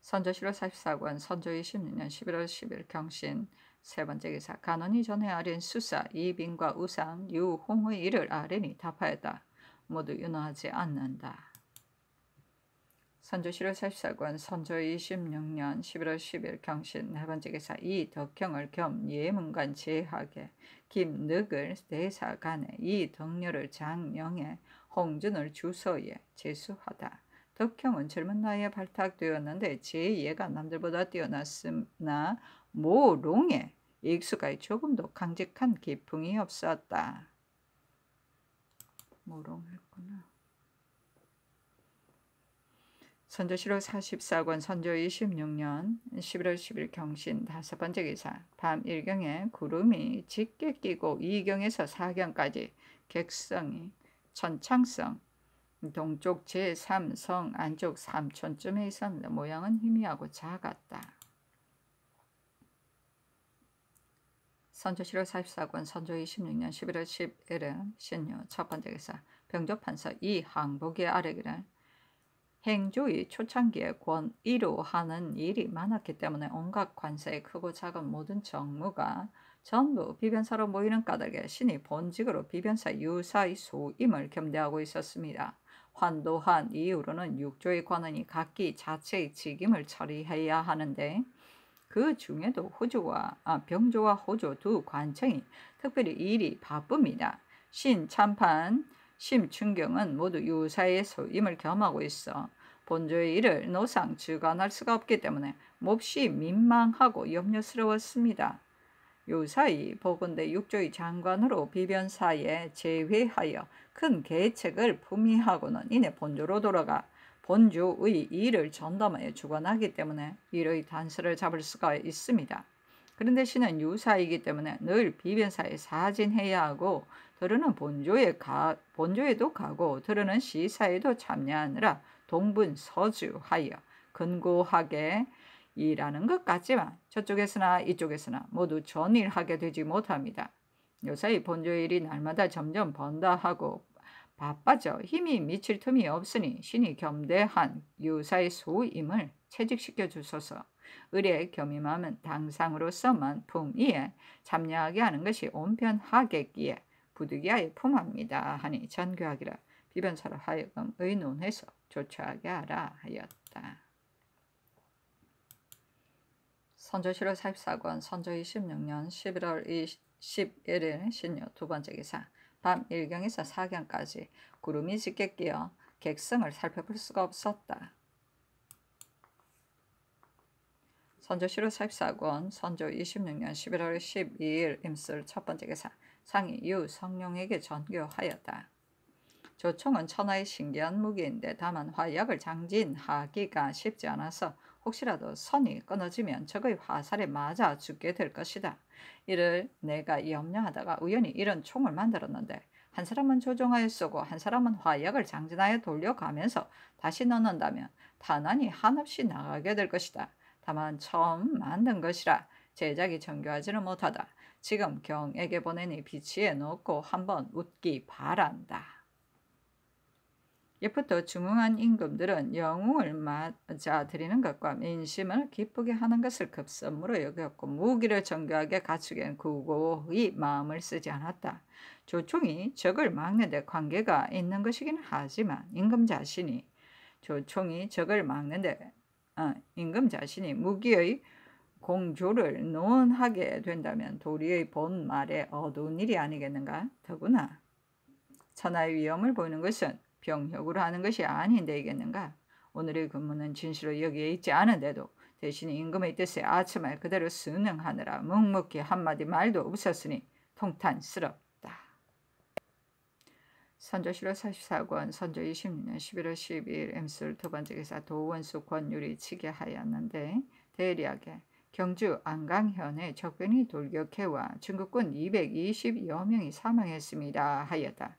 선조실록 44권 선조 26년 11월 10일 경신 세 번째 기사 간언이 전에 아린 수사 이빈과 우상 유홍의 일을 아린이 답하였다. 모두 윤화하지 않는다. 선조실록 44권 선조 26년 11월 10일 경신 네 번째 기사 이 덕형을 겸 예문관 제학에 김늑을 대사관에 이 덕녀를 장영에 홍준을 주서에 제수하다. 덕형은 젊은 나이에 발탁되었는데 제예가 남들보다 뛰어났으나 모롱에 익숙하이 조금도 강직한 기풍이 없었다. 모롱했구나. 선조시록 44권 선조 26년 11월 10일 경신 다섯 번째 기사 밤 1경에 구름이 짙게 끼고 2경에서 4경까지 객성이 천창성 동쪽 제3성 안쪽 3촌쯤에 있었는데 모양은 희미하고 작았다. 선조실록 44권 선조 26년 11월 11일 신유 첫 번째 기사 병조판서 이항복의 아래기를 행조의 초창기에 권위로 하는 일이 많았기 때문에 온갖 관세의 크고 작은 모든 정무가 전부 비변사로 모이는 까닭에 신이 본직으로 비변사 유사의 소임을 겸대하고 있었습니다. 환도한 이후로는 육조의 권한이 각기 자체의 직임을 처리해야 하는데 그 중에도 호주와 아, 병조와 호조 두 관청이 특별히 일이 바쁩니다. 신 참판, 심충경은 모두 유사의 소임을 겸하고 있어 본조의 일을 노상 주관할 수가 없기 때문에 몹시 민망하고 염려스러웠습니다. 요사이 보건대 육조의 장관으로 비변사에 제외하여 큰 계책을 품이하고는 이내 본조로 돌아가 본주의 일을 전담하여 주관하기 때문에 일의 단서를 잡을 수가 있습니다. 그런데 신은 유사이기 때문에 늘 비변사에 사진해야 하고 들으는 본조에 가, 본조에도 가고 들으는 시사에도 참여하느라 동분 서주하여 근고하게 일하는 것 같지만 저쪽에서나 이쪽에서나 모두 전일하게 되지 못합니다. 요사이 본조일이 날마다 점점 번다하고 바빠져 힘이 미칠 틈이 없으니 신이 겸대한 유사의 수임을 채직시켜 주소서. 의뢰의 겸임함은 당상으로서만 품위에 참여하게 하는 것이 온편하겠기에 부득이하게 품합니다 하니 전교하기라 비변사로 하여금 의논해서 조처하게 하라 하였다. 선조실로 44권 선조 26년 11월 21일 신요 두 번째 기사 밤 1경에서 4경까지 구름이 짙게 끼어 객성을 살펴볼 수가 없었다. 선조시로 44권 선조 26년 11월 12일 임슬 첫 번째 계사 상이 유성룡에게 전교하였다. 조총은 천하의 신기한 무기인데 다만 화약을 장진하기가 쉽지 않아서 혹시라도 선이 끊어지면 적의 화살에 맞아 죽게 될 것이다. 이를 내가 염려하다가 우연히 이런 총을 만들었는데 한 사람은 조종하여 쏘고 한 사람은 화약을 장진하여 돌려가면서 다시 넣는다면 단환이 한없이 나가게 될 것이다. 다만 처음 만든 것이라 제작이 정교하지는 못하다. 지금 경에게 보내니 비치해 놓고 한번 웃기 바란다. 이부터 중흥한 임금들은 영웅을 맞아들이는 것과 민심을 기쁘게 하는 것을 급선무로 여겼고 무기를 정교하게 갖추기엔 구고의 마음을 쓰지 않았다. 조총이 적을 막는 데 관계가 있는 것이긴 하지만 임금 자신이 조총이 적을 막는 데 아, 임금 자신이 무기의 공조를 논하게 된다면 도리의 본말에 어두운 일이 아니겠는가 더구나. 천하의 위험을 보이는 것은 병역으로 하는 것이 아닌 데이겠는가? 오늘의 근무는 진실로 여기에 있지 않은데도 대신 임금의 뜻에 아첨할 그대로 순응하느라 묵묵히 한마디 말도 없었으니 통탄스럽다. 선조실로 44권 선조 26년 11월 12일 엠술 두 번째 기사 도원수 권율이 치게하였는데 대략에 경주 안강현에 적변이 돌격해와 중국군 220여 명이 사망했습니다 하였다.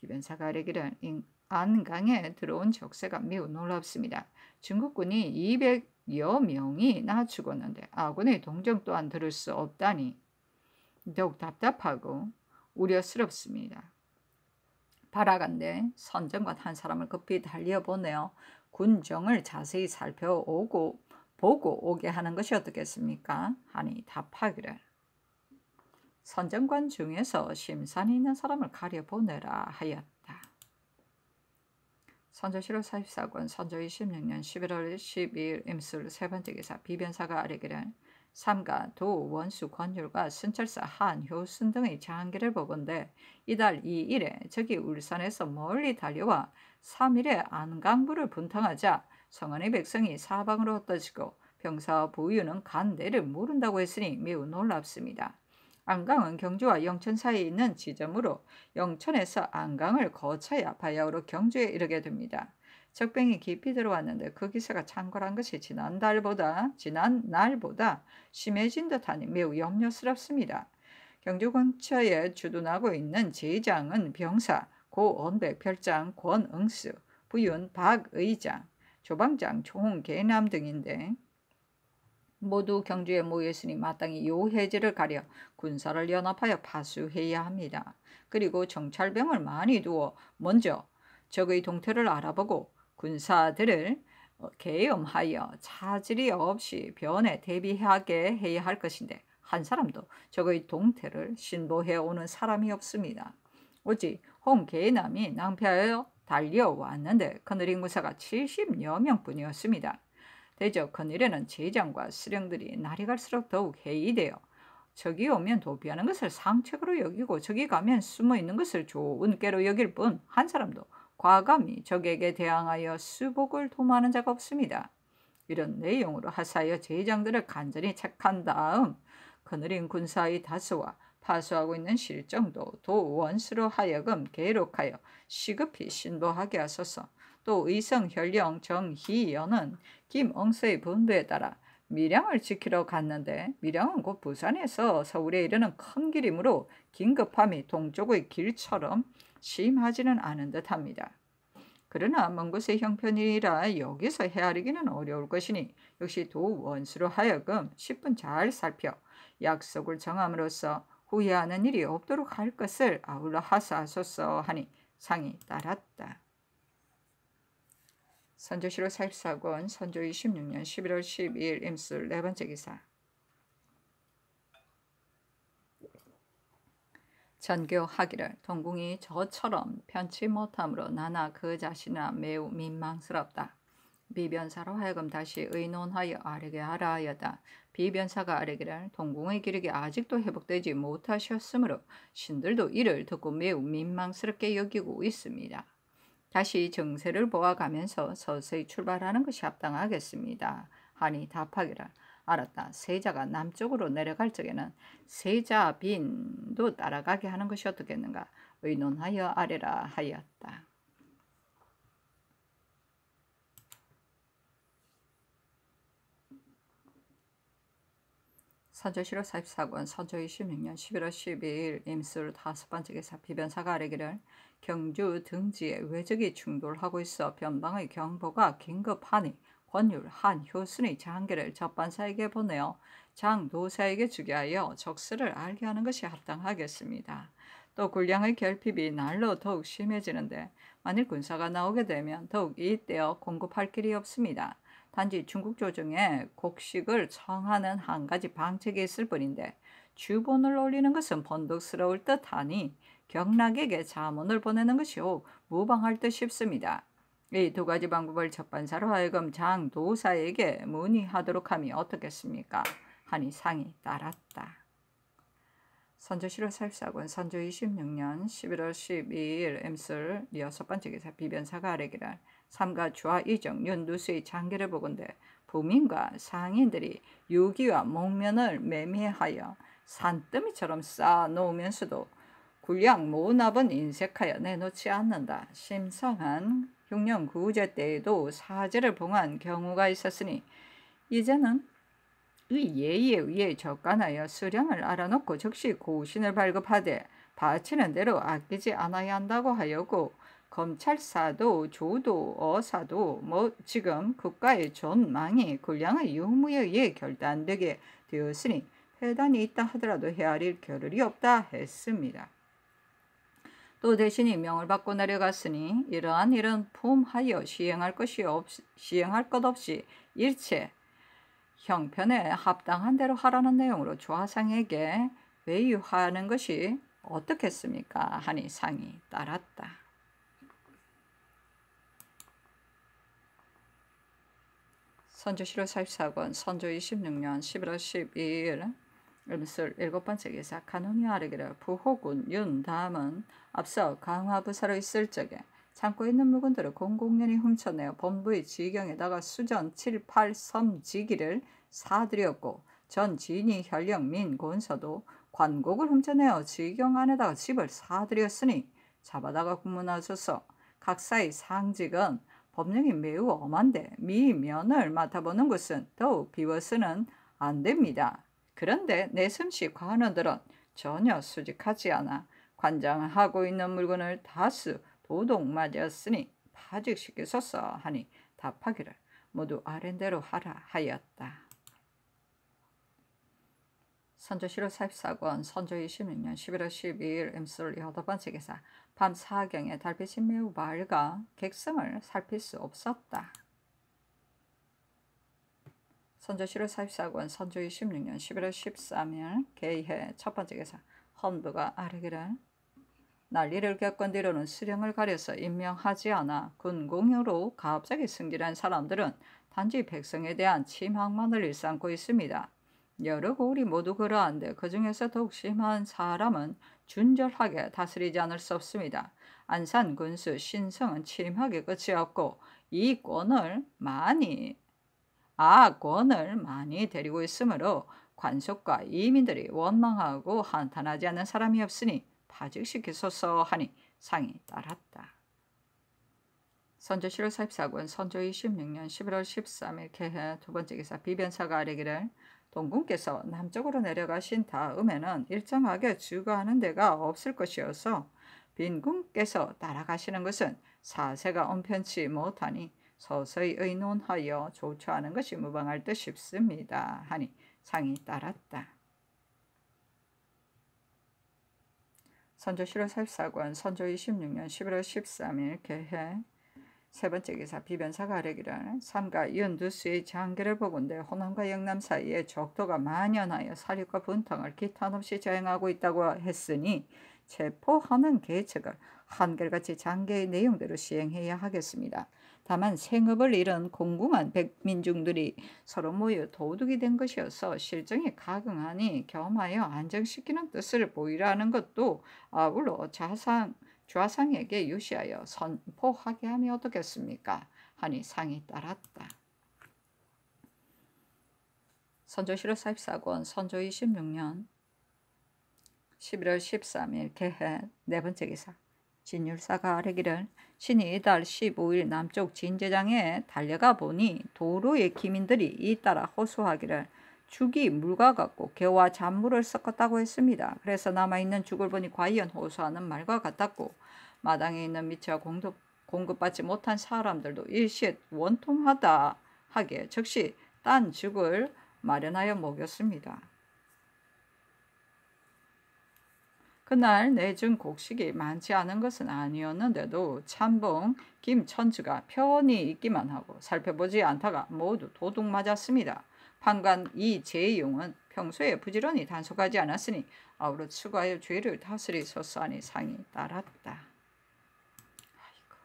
기변사가 아래기를 안강에 들어온 적세가 매우 놀랍습니다. 중국군이 200여 명이 나 죽었는데 아군의 동정 또한 들을 수 없다니 더욱 답답하고 우려스럽습니다. 바라간대 선정관 한 사람을 급히 달려보내어 군정을 자세히 살펴오고 보고 오게 하는 것이 어떻겠습니까? 하니 답하기를 선정관 중에서 심산이 있는 사람을 가려보내라 하였다. 선조 7월 44권 선조 26년 11월 12일 임술 세 번째 기사 비변사가 아래기란 삼가 도 원수 권율과 순철사 한효순 등의 장기를 보건대 이달 2일에 저기 울산에서 멀리 달려와 3일에 안강부를 분탕하자 성안의 백성이 사방으로 흩어지고 병사 부유는 간대를 모른다고 했으니 매우 놀랍습니다. 안강은 경주와 영천 사이에 있는 지점으로 영천에서 안강을 거쳐야 바야흐로 경주에 이르게 됩니다. 적병이 깊이 들어왔는데 그 기세가 창궐한 것이 지난달보다 지난날보다 심해진 듯하니 매우 염려스럽습니다. 경주 근처에 주둔하고 있는 제장은 병사, 고언백 별장 권응수, 부윤 박의장, 조방장 조홍계남 등인데 모두 경주에 모였으니 마땅히 요해제를 가려 군사를 연합하여 파수해야 합니다. 그리고 정찰병을 많이 두어 먼저 적의 동태를 알아보고 군사들을 계엄하여 어, 차질이 없이 변에 대비하게 해야 할 것인데 한 사람도 적의 동태를 신보해 오는 사람이 없습니다. 오직 홍계남이 낭패하여 달려왔는데 그늘인 군사가 70여 명뿐이었습니다. 되죠. 큰일에는 제장과 수령들이 날이 갈수록 더욱 해이되어 적이 오면 도피하는 것을 상책으로 여기고 저기 가면 숨어 있는 것을 좋은 깨로 여길 뿐 한 사람도 과감히 적에게 대항하여 수복을 도모하는 자가 없습니다. 이런 내용으로 하사여 제장들을 간절히 책한 다음 그늘인 군사의 다수와 파수하고 있는 실정도 도원수로 하여금 계록하여 시급히 신보하게 하소서 또 의성 현령 정희연은 김응수의 분도에 따라 밀양을 지키러 갔는데 밀양은 곧 부산에서 서울에 이르는 큰 길이므로 긴급함이 동쪽의 길처럼 심하지는 않은 듯합니다. 그러나 먼 곳의 형편이라 여기서 헤아리기는 어려울 것이니 역시 도 원수로 하여금 10분 잘 살펴 약속을 정함으로써 후회하는 일이 없도록 할 것을 아울러 하사하소서 하니 상이 따랐다. 선조시로 44권 선조 26년 11월 12일 임술 네 번째 기사 전교하기를 동궁이 저처럼 편치 못함으로 나나 그자신이 매우 민망스럽다. 비변사로 하여금 다시 의논하여 아뢰게 하라 하였다. 비변사가 아뢰기를 동궁의 기력이 아직도 회복되지 못하셨으므로 신들도 이를 듣고 매우 민망스럽게 여기고 있습니다. 다시 정세를 보아가면서 서서히 출발하는 것이 합당하겠습니다. 하니 답하기를 알았다. 세자가 남쪽으로 내려갈 적에는 세자빈도 따라가게 하는 것이 어떻겠는가 의논하여 아래라 하였다. 선조시로 44권 선조 26년 11월 12일 임술 다섯 번째 기사 비변사가 아래기를 경주 등지에 외적이 충돌하고 있어 변방의 경보가 긴급하니 권율, 한, 효순이 장계를 적반사에게 보내어 장노사에게 주게 하여 적수를 알게 하는 것이 합당하겠습니다. 또 군량의 결핍이 날로 더욱 심해지는데 만일 군사가 나오게 되면 더욱 이때어 공급할 길이 없습니다. 단지 중국 조정에 곡식을 청하는 한 가지 방책이 있을 뿐인데 주본을 올리는 것은 번독스러울 듯하니 경락에게 자문을 보내는 것이요 무방할 듯 싶습니다. 이 두 가지 방법을 첫반사로 하여금 장도사에게 문의하도록 함이 어떻겠습니까? 하니 상이 따랐다. 선조시로 살사군 선조 26년 11월 12일 엠슬 여섯 번째 기사 비변사가 아래기랄 삼가 주하 이정 윤두수의 장기를 보건대 부민과 상인들이 유기와 목면을 매매하여 산더미처럼 쌓아놓으면서도 군량 모압은 인색하여 내놓지 않는다. 심성한 흉년 구제 때에도 사제를 봉한 경우가 있었으니 이제는 의 예의에 의해 적간하여 수령을 알아놓고 즉시 고신을 발급하되 바치는 대로 아끼지 않아야 한다고 하였고 검찰사도 조도 어사도 뭐 지금 국가의 존망이 군량의 유무에 의해 결단되게 되었으니 회단이 있다 하더라도 헤아릴 겨를이 없다 했습니다. 또대신임 명을 받고 내려갔으니 이러한 일은 품하여 시행할 것이 없 시행할 것 없이 일체 형편에 합당한 대로 하라는 내용으로 조하상에게 외유하는 것이 어떻겠습니까? 하니 상이 따랐다. 선조실록 44권 선조 26년 11월 12일 음술 일곱 번째 기사 가노미 아르기를 부호군 윤 다음은 앞서 강화부사로 있을 적에 참고 있는 물건들을 공공연히 훔쳐내어 본부의 지경에다가 수전 7, 8, 3 지기를 사들였고 전 진이 현령 민 권서도 관곡을 훔쳐내어 지경 안에다가 집을 사들였으니 잡아다가 구문하소서 각사의 상직은 법령이 매우 엄한데 미면을 맡아보는 것은 더욱 비워서는 안 됩니다. 그런데 내 숨쉬 관원들은 전혀 수직하지 않아 관장하고 있는 물건을 다수 도둑맞이었으니 파직시켜서 하니 답하기를 모두 아랜대로 하라 하였다. 선조시로 44권 선조 26년 11월 12일 임솔리 번째 기사 밤 사경에 달빛이 매우 맑아 객성을 살필 수 없었다. 선조시로 실 44권 선조2 6년 11월 13일 개의해 첫 번째 계사 헌부가 아르기를 난리를 겪은 뒤로는 수령을 가려서 임명하지 않아 군공으로 갑자기 승진한 사람들은 단지 백성에 대한 침학만을 일삼고 있습니다. 여러 고울이 모두 그러한데 그 중에서 더욱 심한 사람은 준절하게 다스리지 않을 수 없습니다. 안산 군수 신성은 침하게 끝이었고 이 권을 많이 아, 권을 많이 데리고 있으므로 관속과 이민들이 원망하고 한탄하지 않는 사람이 없으니 파직시키소서 하니 상이 따랐다. 선조실록 4 4군 선조 26년 11월 13일 개해 두 번째 기사 비변사가 아래기를 동궁께서 남쪽으로 내려가신 다음에는 일정하게 주거하는 데가 없을 것이어서 빈궁께서 따라가시는 것은 사세가 온편치 못하니 서서히 의논하여 조처하는 것이 무방할 듯 싶습니다. 하니 상이 따랐다. 선조 7월 14권 선조 26년 11월 13일 개해 세 번째 기사 비변사가 아래기를 삼가 연두수의 장기를 보건데 호남과 영남 사이에 적도가 만연하여 사륙과 분통을 기탄 없이 자행하고 있다고 했으니 체포하는 계책을 한결같이 장계의 내용대로 시행해야 하겠습니다. 다만 생업을 잃은 공공한 백민중들이 서로 모여 도둑이 된 것이어서 실정에 가긍하니 겸하여 안정시키는 뜻을 보이라는 것도 아울러 좌상, 좌상에게 유시하여 선포하게 하면 어떻겠습니까? 하니 상이 따랐다. 선조실4권 선조 26년 11월 13일 개해 네 번째 기사 진율사가 아래기를 신이 달 15일 남쪽 진제장에 달려가 보니 도로의 기민들이 잇따라 호소하기를 죽이 물과 같고 개와 잔물을 섞었다고 했습니다. 그래서 남아있는 죽을 보니 과연 호소하는 말과 같았고 마당에 있는 미처 공급, 공급받지 못한 사람들도 일시에 원통하다 하게 즉시 딴 죽을 마련하여 먹였습니다. 그날 내준 곡식이 많지 않은 것은 아니었는데도 찬봉 김천주가 편히 있기만 하고 살펴보지 않다가 모두 도둑 맞았습니다. 판관 이재용은 평소에 부지런히 단속하지 않았으니 아우러 추가의 죄를 다스리소서 하니 상이 따랐다. 아이고.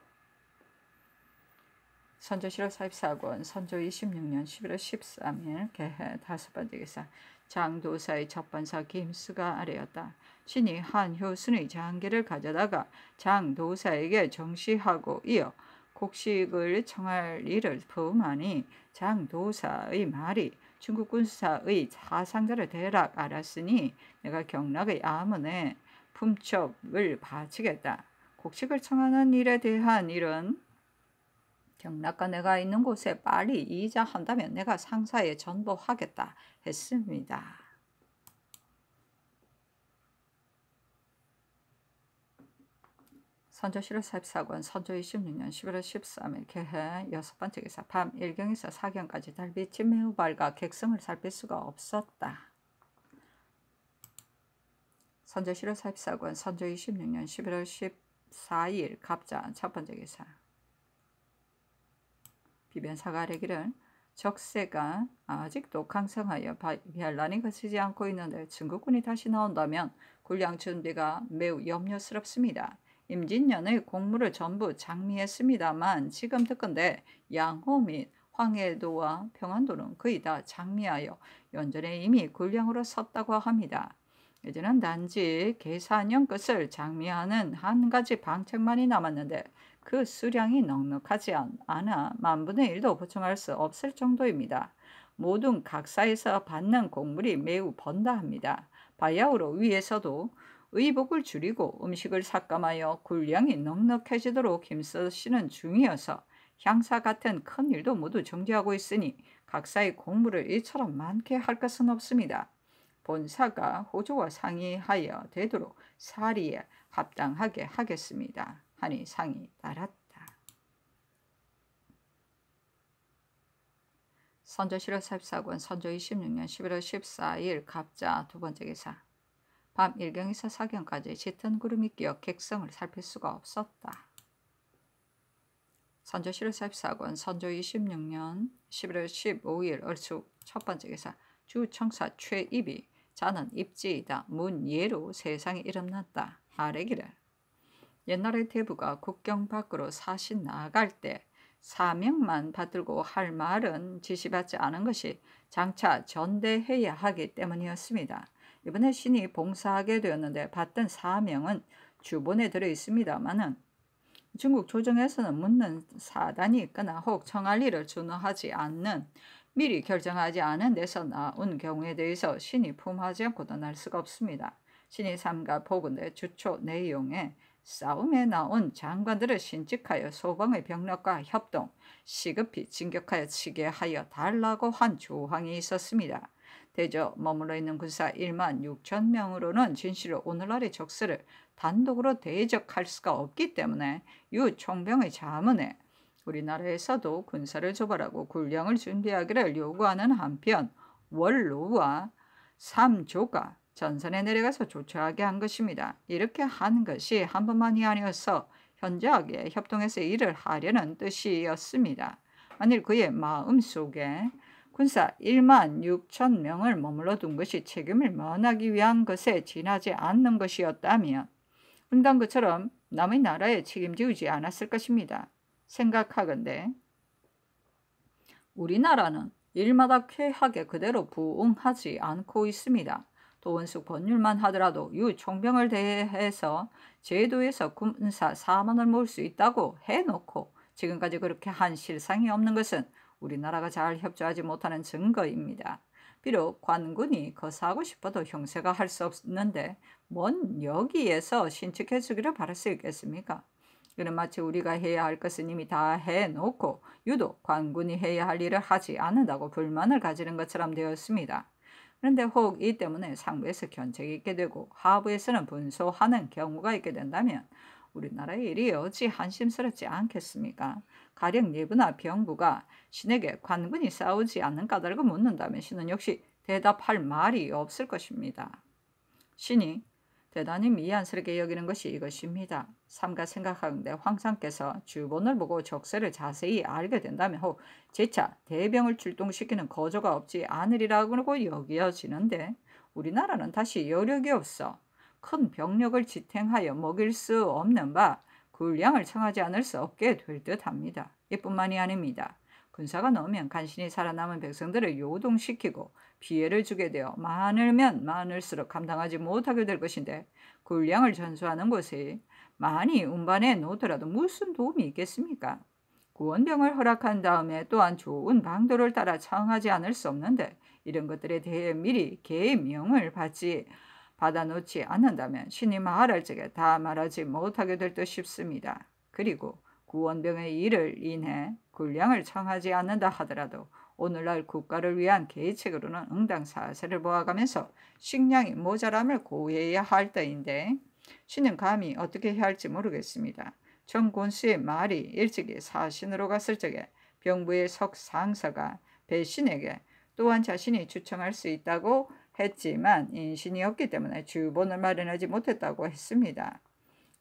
선조 1록 44권 선조 26년 11월 13일 개해 다섯 번째 기사 장도사의 첫반사 김수가 아래였다. 신이 한 효순의 장기를 가져다가 장도사에게 정시하고 이어 곡식을 청할 일을 품하니 장도사의 말이 중국 군사의 사상자를 대략 알았으니 내가 경락의 아문에 품첩을 바치겠다. 곡식을 청하는 일에 대한 일은 경락과 내가 있는 곳에 빨리 이자한다면 내가 상사에 전보하겠다 했습니다. 선조 1 4권 선조 26년 11월 13일 개해 여섯 번째 기사 밤 1경에서 4경까지 달빛이 매우 밝아 객성을 살필 수가 없었다. 선조 1 4권 선조 26년 11월 14일 갑자 첫 번째 기사 비변사가래기를 적세가 아직도 강성하여 비할란이 거치지 않고 있는데 증거군이 다시 나온다면 군량 준비가 매우 염려스럽습니다. 임진년의 공물을 전부 장미했습니다만 지금 듣건데 양호 및 황해도와 평안도는 거의 다 장미하여 연전에 이미 군량으로 섰다고 합니다. 이제는 단지 계산형 끝을 장미하는 한 가지 방책만이 남았는데 그 수량이 넉넉하지 않아 만분의 일도 보충할 수 없을 정도입니다. 모든 각사에서 받는 곡물이 매우 번다합니다. 바야흐로 위에서도 의복을 줄이고 음식을 삭감하여 군량이 넉넉해지도록 힘쓰시는 중이어서 향사 같은 큰 일도 모두 정지하고 있으니 각사의 공물을 이처럼 많게 할 것은 없습니다. 본사가 호조와 상의하여 되도록 사리에 합당하게 하겠습니다. 하니 상이 따랐다. 선조 7월 44권 선조 26년 11월 14일 갑자 두 번째 기사 밤 1경에서 4경까지 짙은 구름이 끼어 객성을 살필 수가 없었다. 선조 7월 44권 선조 26년 11월 15일 얼추 첫 번째 기사 주청사 최입이 자는 입지이다 문예로 세상에 일어났다 아래기를 옛날에 대부가 국경 밖으로 사시나갈때 사명만 받들고 할 말은 지시받지 않은 것이 장차 전대해야 하기 때문이었습니다. 이번에 신이 봉사하게 되었는데 받던 사명은 주본에 들어 있습니다마는 중국 조정에서는 묻는 사단이 있거나 혹 청할 일을 준호하지 않는 미리 결정하지 않은 데서 나온 경우에 대해서 신이 품하지 않고 떠날 수가 없습니다. 신이 삼가 보은의 주초 내용에 싸움에 나온 장관들을 신직하여 소방의 병력과 협동, 시급히 진격하여 치게 하여 달라고 한 조항이 있었습니다. 대저 머물러 있는 군사 1만 6천 명으로는 진실로 오늘날의 적수를 단독으로 대적할 수가 없기 때문에 유 총병의 자문에 우리나라에서도 군사를 조발하고 군량을 준비하기를 요구하는 한편 원로와 삼조가 전선에 내려가서 조처하게 한 것입니다. 이렇게 한 것이 한 번만이 아니어서 현저하게 협동해서 일을 하려는 뜻이었습니다. 만일 그의 마음속에 군사 1만 6천 명을 머물러 둔 것이 책임을 면하기 위한 것에 지나지 않는 것이었다면 분당 그처럼 남의 나라에 책임지우지 않았을 것입니다. 생각하건대 우리나라는 일마다 쾌하게 그대로 부응하지 않고 있습니다. 또 원수 권율만 하더라도 유총병을 대해서 제도에서 군사 사만을 모을 수 있다고 해놓고 지금까지 그렇게 한 실상이 없는 것은 우리나라가 잘 협조하지 못하는 증거입니다. 비록 관군이 거사하고 싶어도 형세가 할 수 없는데 뭔 여기에서 신축해 주기를 바랄 수 있겠습니까? 이는 마치 우리가 해야 할 것은 이미 다 해놓고 유독 관군이 해야 할 일을 하지 않는다고 불만을 가지는 것처럼 되었습니다. 그런데 혹 이 때문에 상부에서 견책이 있게 되고 하부에서는 분소하는 경우가 있게 된다면 우리나라의 일이 어찌 한심스럽지 않겠습니까? 가령 예부나 병부가 신에게 관군이 싸우지 않는 까닭을 묻는다면 신은 역시 대답할 말이 없을 것입니다. 신이 대단히 미안스럽게 여기는 것이 이것입니다. 삼가 생각하는데 황상께서 주본을 보고 적세를 자세히 알게 된다면 혹 제차 대병을 출동시키는 거저가 없지 않으리라고 여겨지는데 우리나라는 다시 여력이 없어 큰 병력을 지탱하여 먹일 수 없는 바 군량을 청하지 않을 수 없게 될 듯합니다. 이뿐만이 아닙니다. 군사가 넘으면 간신히 살아남은 백성들을 요동시키고 피해를 주게 되어 많으면 많을수록 감당하지 못하게 될 것인데 군량을 전수하는 것이 많이 운반해 놓더라도 무슨 도움이 있겠습니까? 구원병을 허락한 다음에 또한 좋은 방도를 따라 청하지 않을 수 없는데 이런 것들에 대해 미리 개의 명을 받지 받아놓지 않는다면 신이 말할 적에 다 말하지 못하게 될 듯 싶습니다. 그리고 구원병의 일을 인해 군량을 청하지 않는다 하더라도 오늘날 국가를 위한 계책으로는 응당 사세를 모아가면서 식량이 모자람을 고해야 할 때인데 신은 감히 어떻게 해야 할지 모르겠습니다. 정곤수의 말이 일찍이 사신으로 갔을 적에 병부의 석상서가 배신에게 또한 자신이 추청할 수 있다고 했지만 인신이 없기 때문에 주본을 마련하지 못했다고 했습니다.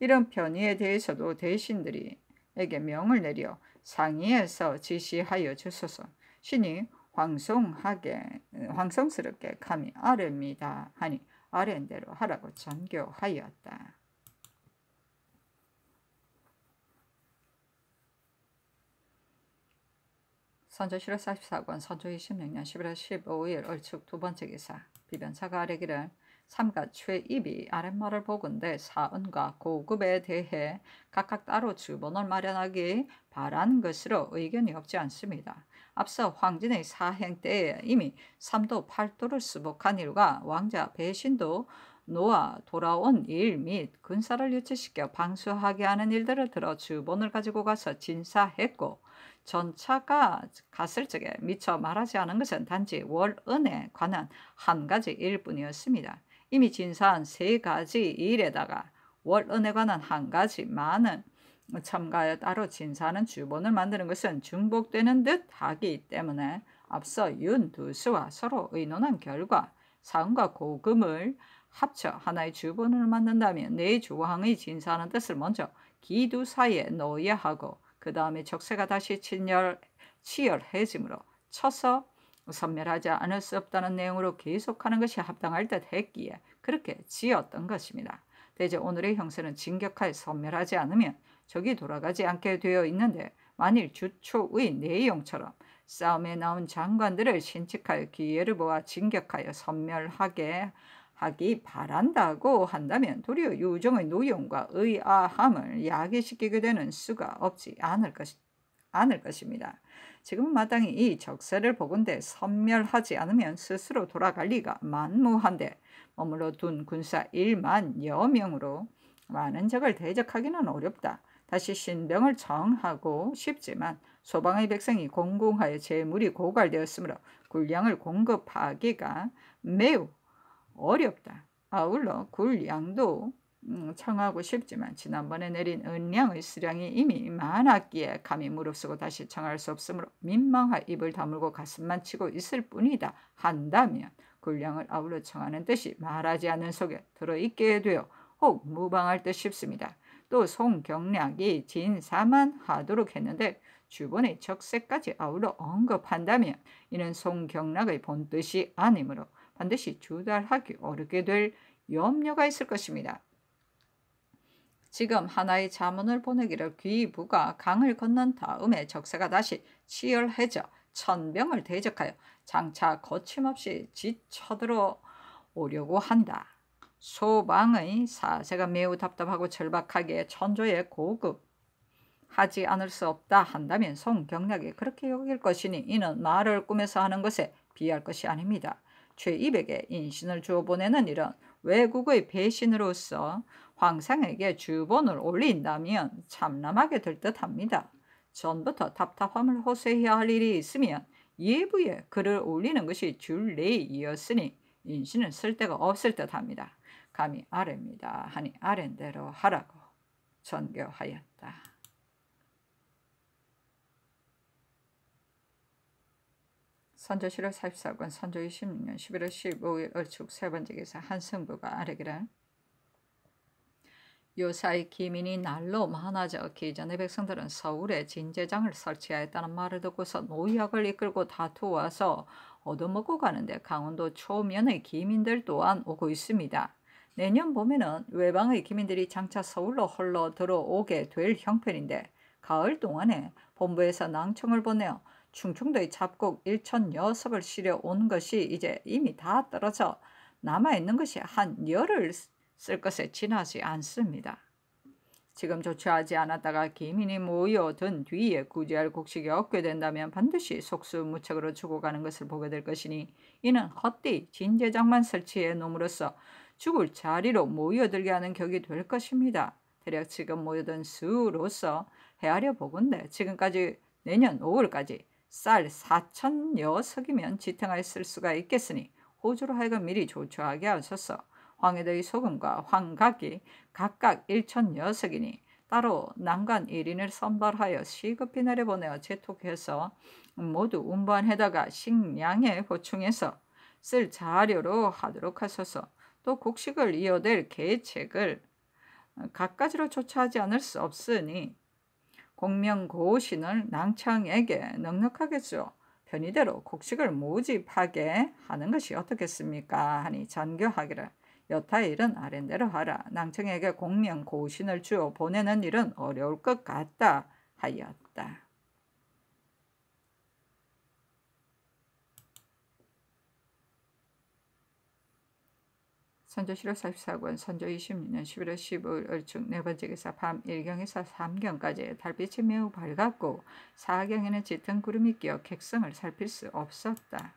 이런 편의에 대해서도 대신들이에게 명을 내려 상의해서 지시하여 주소서 신이 황송하게 황성스럽게 감히 아뢰니다 하니 아랜대로 하라고 전교하였다. 선조 7월 44권 선조 26년 11월 15일 얼축 두 번째 기사 비변사가 아래기를 삼가 최입이 아랫말을 보건대 사은과 고급에 대해 각각 따로 주번을 마련하기 바라는 것으로 의견이 없지 않습니다. 앞서 황진의 사행 때에 이미 삼도 팔도를 수복한 일과 왕자 배신도 놓아 돌아온 일 및 군사를 유치시켜 방수하게 하는 일들을 들어 주본을 가지고 가서 진사했고 전차가 갔을 적에 미처 말하지 않은 것은 단지 월은에 관한 한 가지 일뿐이었습니다. 이미 진사한 세 가지 일에다가 월은에 관한 한 가지 많은 참가에 따로 진사는 주본을 만드는 것은 중복되는 듯 하기 때문에 앞서 윤두 수와 서로 의논한 결과 상과 고금을 합쳐 하나의 주본을 만든다면 네 조항의 진사하는 뜻을 먼저 기두 사이에 놓어야 하고 그 다음에 적세가 다시 친열, 치열해짐으로 쳐서 선멸하지 않을 수 없다는 내용으로 계속하는 것이 합당할 듯 했기에 그렇게 지었던 것입니다. 대제 오늘의 형세는 진격하에 선멸하지 않으면 적이 돌아가지 않게 되어 있는데 만일 주초의 내용처럼 싸움에 나온 장관들을 신칙할 기회를 보아 진격하여 선멸하게 하기 바란다고 한다면 도리어 유정의 노용과 의아함을 야기시키게 되는 수가 없지 않을, 것 않을 것입니다. 지금 마땅히 이 적세를 보건대 선멸하지 않으면 스스로 돌아갈 리가 만무한데 머물러 둔 군사 1만 여 명으로 많은 적을 대적하기는 어렵다. 다시 신병을 정하고 싶지만 소방의 백성이 공공하여 재물이 고갈되었으므로 군량을 공급하기가 매우 어렵다. 아울러 군량도 음, 청하고 싶지만 지난번에 내린 은량의 수량이 이미 많았기에 감히 무릅쓰고 다시 청할 수 없으므로 민망하 입을 다물고 가슴만 치고 있을 뿐이다 한다면 군량을 아울러 청하는 뜻이 말하지 않는 속에 들어있게 되어 혹 무방할 듯 싶습니다. 또 송경락이 진사만하도록 했는데 주본의 적세까지 아울러 언급한다면 이는 송경락의 본뜻이 아니므로 반드시 주달하기 어렵게 될 염려가 있을 것입니다. 지금 하나의 자문을 보내기를 귀부가 강을 건넌 다음에 적세가 다시 치열해져 천병을 대적하여 장차 거침없이 지쳐들어 오려고 한다. 소방의 사세가 매우 답답하고 절박하게 천조의 고급 하지 않을 수 없다 한다면 송경락이 그렇게 여길 것이니 이는 말을 꿈에서 하는 것에 비할 것이 아닙니다. 최이백에 인신을 주어 보내는 이런 외국의 배신으로서 황상에게 주본을 올린다면 참남하게 될 듯합니다. 전부터 답답함을 호소해야 할 일이 있으면 예부에 글을 올리는 것이 줄레이었으니 인신은 쓸데가 없을 듯합니다. 감히 아래입니다. 하니 아랜대로 하라고 전교하였다. 선조시로 44권 선조 26년 11월 15일 얼축 세 번째 기사 한승부가 아래기란 요사이 기민이 날로 많아져기 전에 백성들은 서울에 진제장을 설치하였다는 말을 듣고서 노약을 이끌고 다투어서 얻어먹고 가는데 강원도 초면의 기민들 또한 오고 있습니다. 내년 봄에는 외방의 기민들이 장차 서울로 흘러 들어오게 될 형편인데 가을 동안에 본부에서 낭청을 보내어 충청도의 잡곡 1천 여섭을 실어온 것이 이제 이미 다 떨어져 남아있는 것이 한 열흘 쓸 것에 지나지 않습니다. 지금 조치하지 않았다가 기민이 모여든 뒤에 구제할 곡식이 없게 된다면 반드시 속수무책으로 죽어가는 것을 보게 될 것이니 이는 헛디 진제장만 설치해 놓음으로써 죽을 자리로 모여들게 하는 격이 될 것입니다. 대략 지금 모여든 수로서 헤아려 보건대 지금까지 내년 5월까지 쌀 4천여 석이면 지탱하였을 수가 있겠으니 호주로 하여금 미리 조처하게 하소서 황해도의 소금과 황각이 각각 1천여 석이니 따로 난간 1인을 선발하여 시급히 내려보내어 재촉해서 모두 운반해다가 식량에 보충해서 쓸 자료로 하도록 하소서 또 곡식을 이어댈 계책을 갖가지로 조차하지 않을 수 없으니 공명고신을 낭창에게 넉넉하겠죠. 편의대로 곡식을 모집하게 하는 것이 어떻겠습니까? 하니 잔교하기를 여타 의 일은 아랜대로 하라. 낭청에게 공명고신을 주어 보내는 일은 어려울 것 같다 하였다. 선조 실월 44권, 선조 26년 11월 15일 얼충 네 번째 기사 밤 1경에서 3경까지 달빛이 매우 밝았고 4경에는 짙은 구름이 끼어 객성을 살필 수 없었다.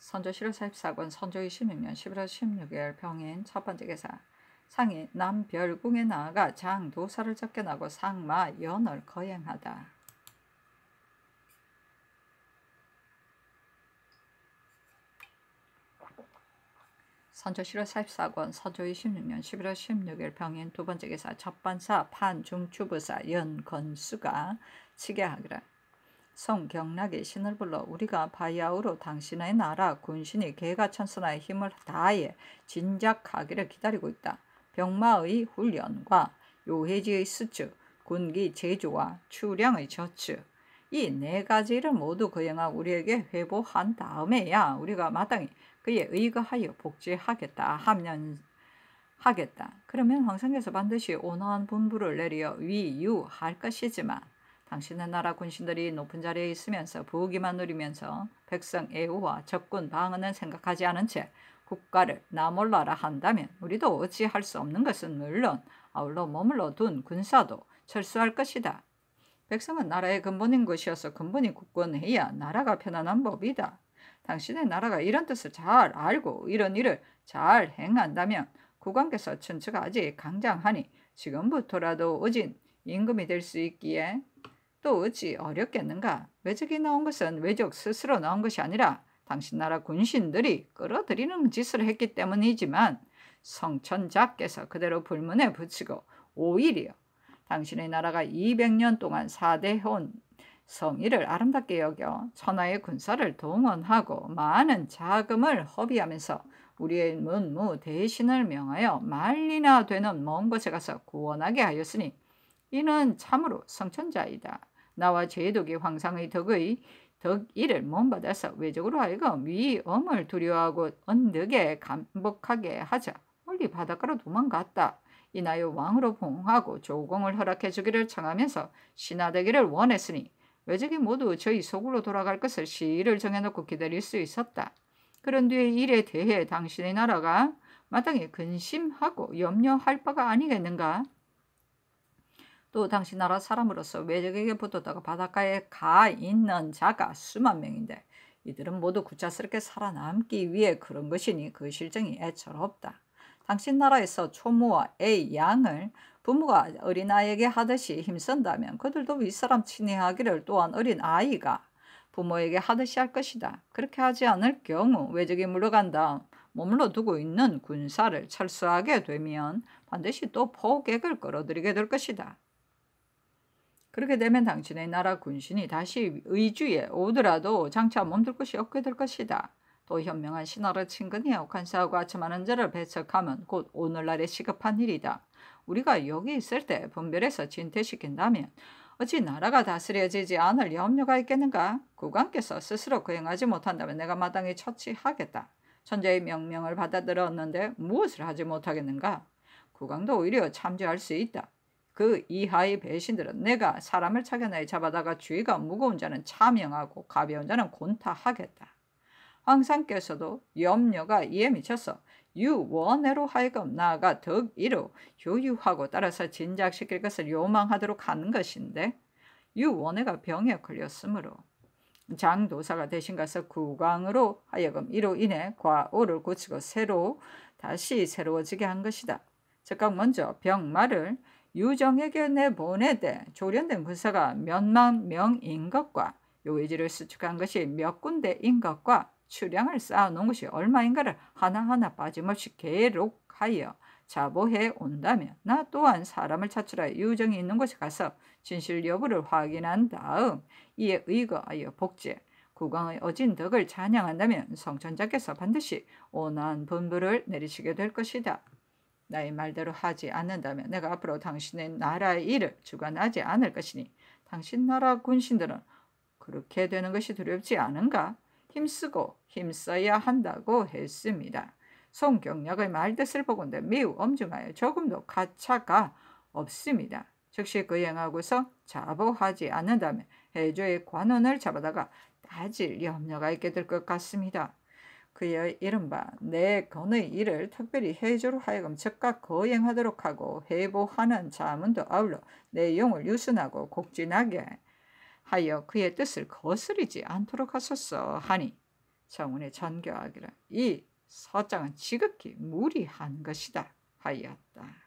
선조 실월 44권, 선조 26년 11월 16일 병인 첫 번째 기사 상이 남별궁에 나아가 장도사를 접견하고 상마 연을 거행하다. 선조 7월 44권, 선조 26년 11월 16일 병인 두 번째 기사 첫반사 판중추부사 연건수가 치계하기라 성경락이 신을 불러 우리가 바야흐로 당신의 나라 군신이 개가 천선하의 힘을 다해 진작하기를 기다리고 있다. 병마의 훈련과 요해지의 수축, 군기 제조와 추량의 저축, 이 네 가지를 모두 거행하 우리에게 회복한 다음에야 우리가 마땅히 그에 의거하여 복제하겠다 하면 하겠다. 그러면 황성에서 반드시 온화한 분부를 내려 위유할 것이지만 당신의 나라 군신들이 높은 자리에 있으면서 부귀만 누리면서 백성 애우와 적군 방어는 생각하지 않은 채 국가를 나몰라라 한다면 우리도 어찌할 수 없는 것은 물론 아울러 머물러 둔 군사도 철수할 것이다. 백성은 나라의 근본인 것이어서 근본이 굳건해야 나라가 편안한 법이다. 당신의 나라가 이런 뜻을 잘 알고 이런 일을 잘 행한다면 국왕께서 춘추가 아직 강장하니 지금부터라도 오진 임금이 될 수 있기에 또 어찌 어렵겠는가? 외적이 나온 것은 외적 스스로 나온 것이 아니라 당신 나라 군신들이 끌어들이는 짓을 했기 때문이지만 성천자께서 그대로 불문에 붙이고 오히려 당신의 나라가 200년 동안 사대혼 성의를 아름답게 여겨 천하의 군사를 동원하고 많은 자금을 허비하면서 우리의 문무 대신을 명하여 말리나 되는 먼 곳에 가서 구원하게 하였으니 이는 참으로 성천자이다. 나와 제독이 황상의 덕의 덕 이를 몸받아서 외적으로 하여금 위엄을 두려워하고 언덕에 감복하게 하자 멀리 바닷가로 도망갔다. 이나여 왕으로 봉하고 조공을 허락해 주기를 청하면서 신하되기를 원했으니 외적이 모두 저희 속으로 돌아갈 것을 시일을 정해놓고 기다릴 수 있었다. 그런 뒤에 일에 대해 당신의 나라가 마땅히 근심하고 염려할 바가 아니겠는가? 또 당신 나라 사람으로서 외적에게 붙었다가 바닷가에 가 있는 자가 수만 명인데 이들은 모두 구차스럽게 살아남기 위해 그런 것이니 그 실정이 애처롭다. 당신 나라에서 초모와 애 양을 부모가 어린아이에게 하듯이 힘쓴다면 그들도 윗사람 친애하기를 또한 어린아이가 부모에게 하듯이 할 것이다. 그렇게 하지 않을 경우 외적이 물러간 다음 머물러 두고 있는 군사를 철수하게 되면 반드시 또 포객을 끌어들이게 될 것이다. 그렇게 되면 당신의 나라 군신이 다시 의주에 오더라도 장차 몸둘 곳이 없게 될 것이다. 또 현명한 신하를 친근히 혹한 사하고 아첨하는 자를 배척하면 곧 오늘날에 시급한 일이다. 우리가 여기 있을 때 분별해서 진퇴시킨다면 어찌 나라가 다스려지지 않을 염려가 있겠는가? 국왕께서 스스로 거행하지 못한다면 내가 마땅히 처치하겠다. 천자의 명령을 받아들었는데 무엇을 하지 못하겠는가? 국왕도 오히려 참조할 수 있다. 그 이하의 배신들은 내가 사람을 착견하여 잡아다가 주의가 무거운 자는 차명하고 가벼운 자는 곤타하겠다. 황상께서도 염려가 이에 미쳐서 유원해로 하여금 나아가 덕 이로 효유하고 따라서 진작시킬 것을 요망하도록 하는 것인데 유원해가 병에 걸렸으므로 장도사가 대신 가서 구강으로 하여금 이로 인해 과오를 고치고 새로 다시 새로워지게 한 것이다. 즉각 먼저 병마를 유정에게 내보내되 조련된 군사가 몇만 명인 것과 요의지를 수축한 것이 몇 군데인 것과 수량을 쌓아놓은 것이 얼마인가를 하나하나 빠짐없이 계록하여 자보해 온다면 나 또한 사람을 찾으라 유정이 있는 곳에 가서 진실 여부를 확인한 다음 이에 의거하여 복제 국왕의 어진 덕을 찬양한다면 성천자께서 반드시 온한 분부를 내리시게 될 것이다. 나의 말대로 하지 않는다면 내가 앞으로 당신의 나라의 일을 주관하지 않을 것이니 당신 나라 군신들은 그렇게 되는 것이 두렵지 않은가? 힘쓰고 힘써야 한다고 했습니다. 송경락의 말뜻을 보건대 매우 엄중하여 조금도 가차가 없습니다. 즉시 그 행하고서 자보하지 않는다면 해조의 관원을 잡아다가 따질 염려가 있게 될 것 같습니다. 그의 이른바 내건의 일을 특별히 해조로 하여금 즉각 거행하도록 하고 해보하는 자문도 아울러 내용을 유순하고 곡진하게 하여 그의 뜻을 거스르지 않도록 하소서 하니 정원의 전교하기를 이 서장은 지극히 무리한 것이다 하였다.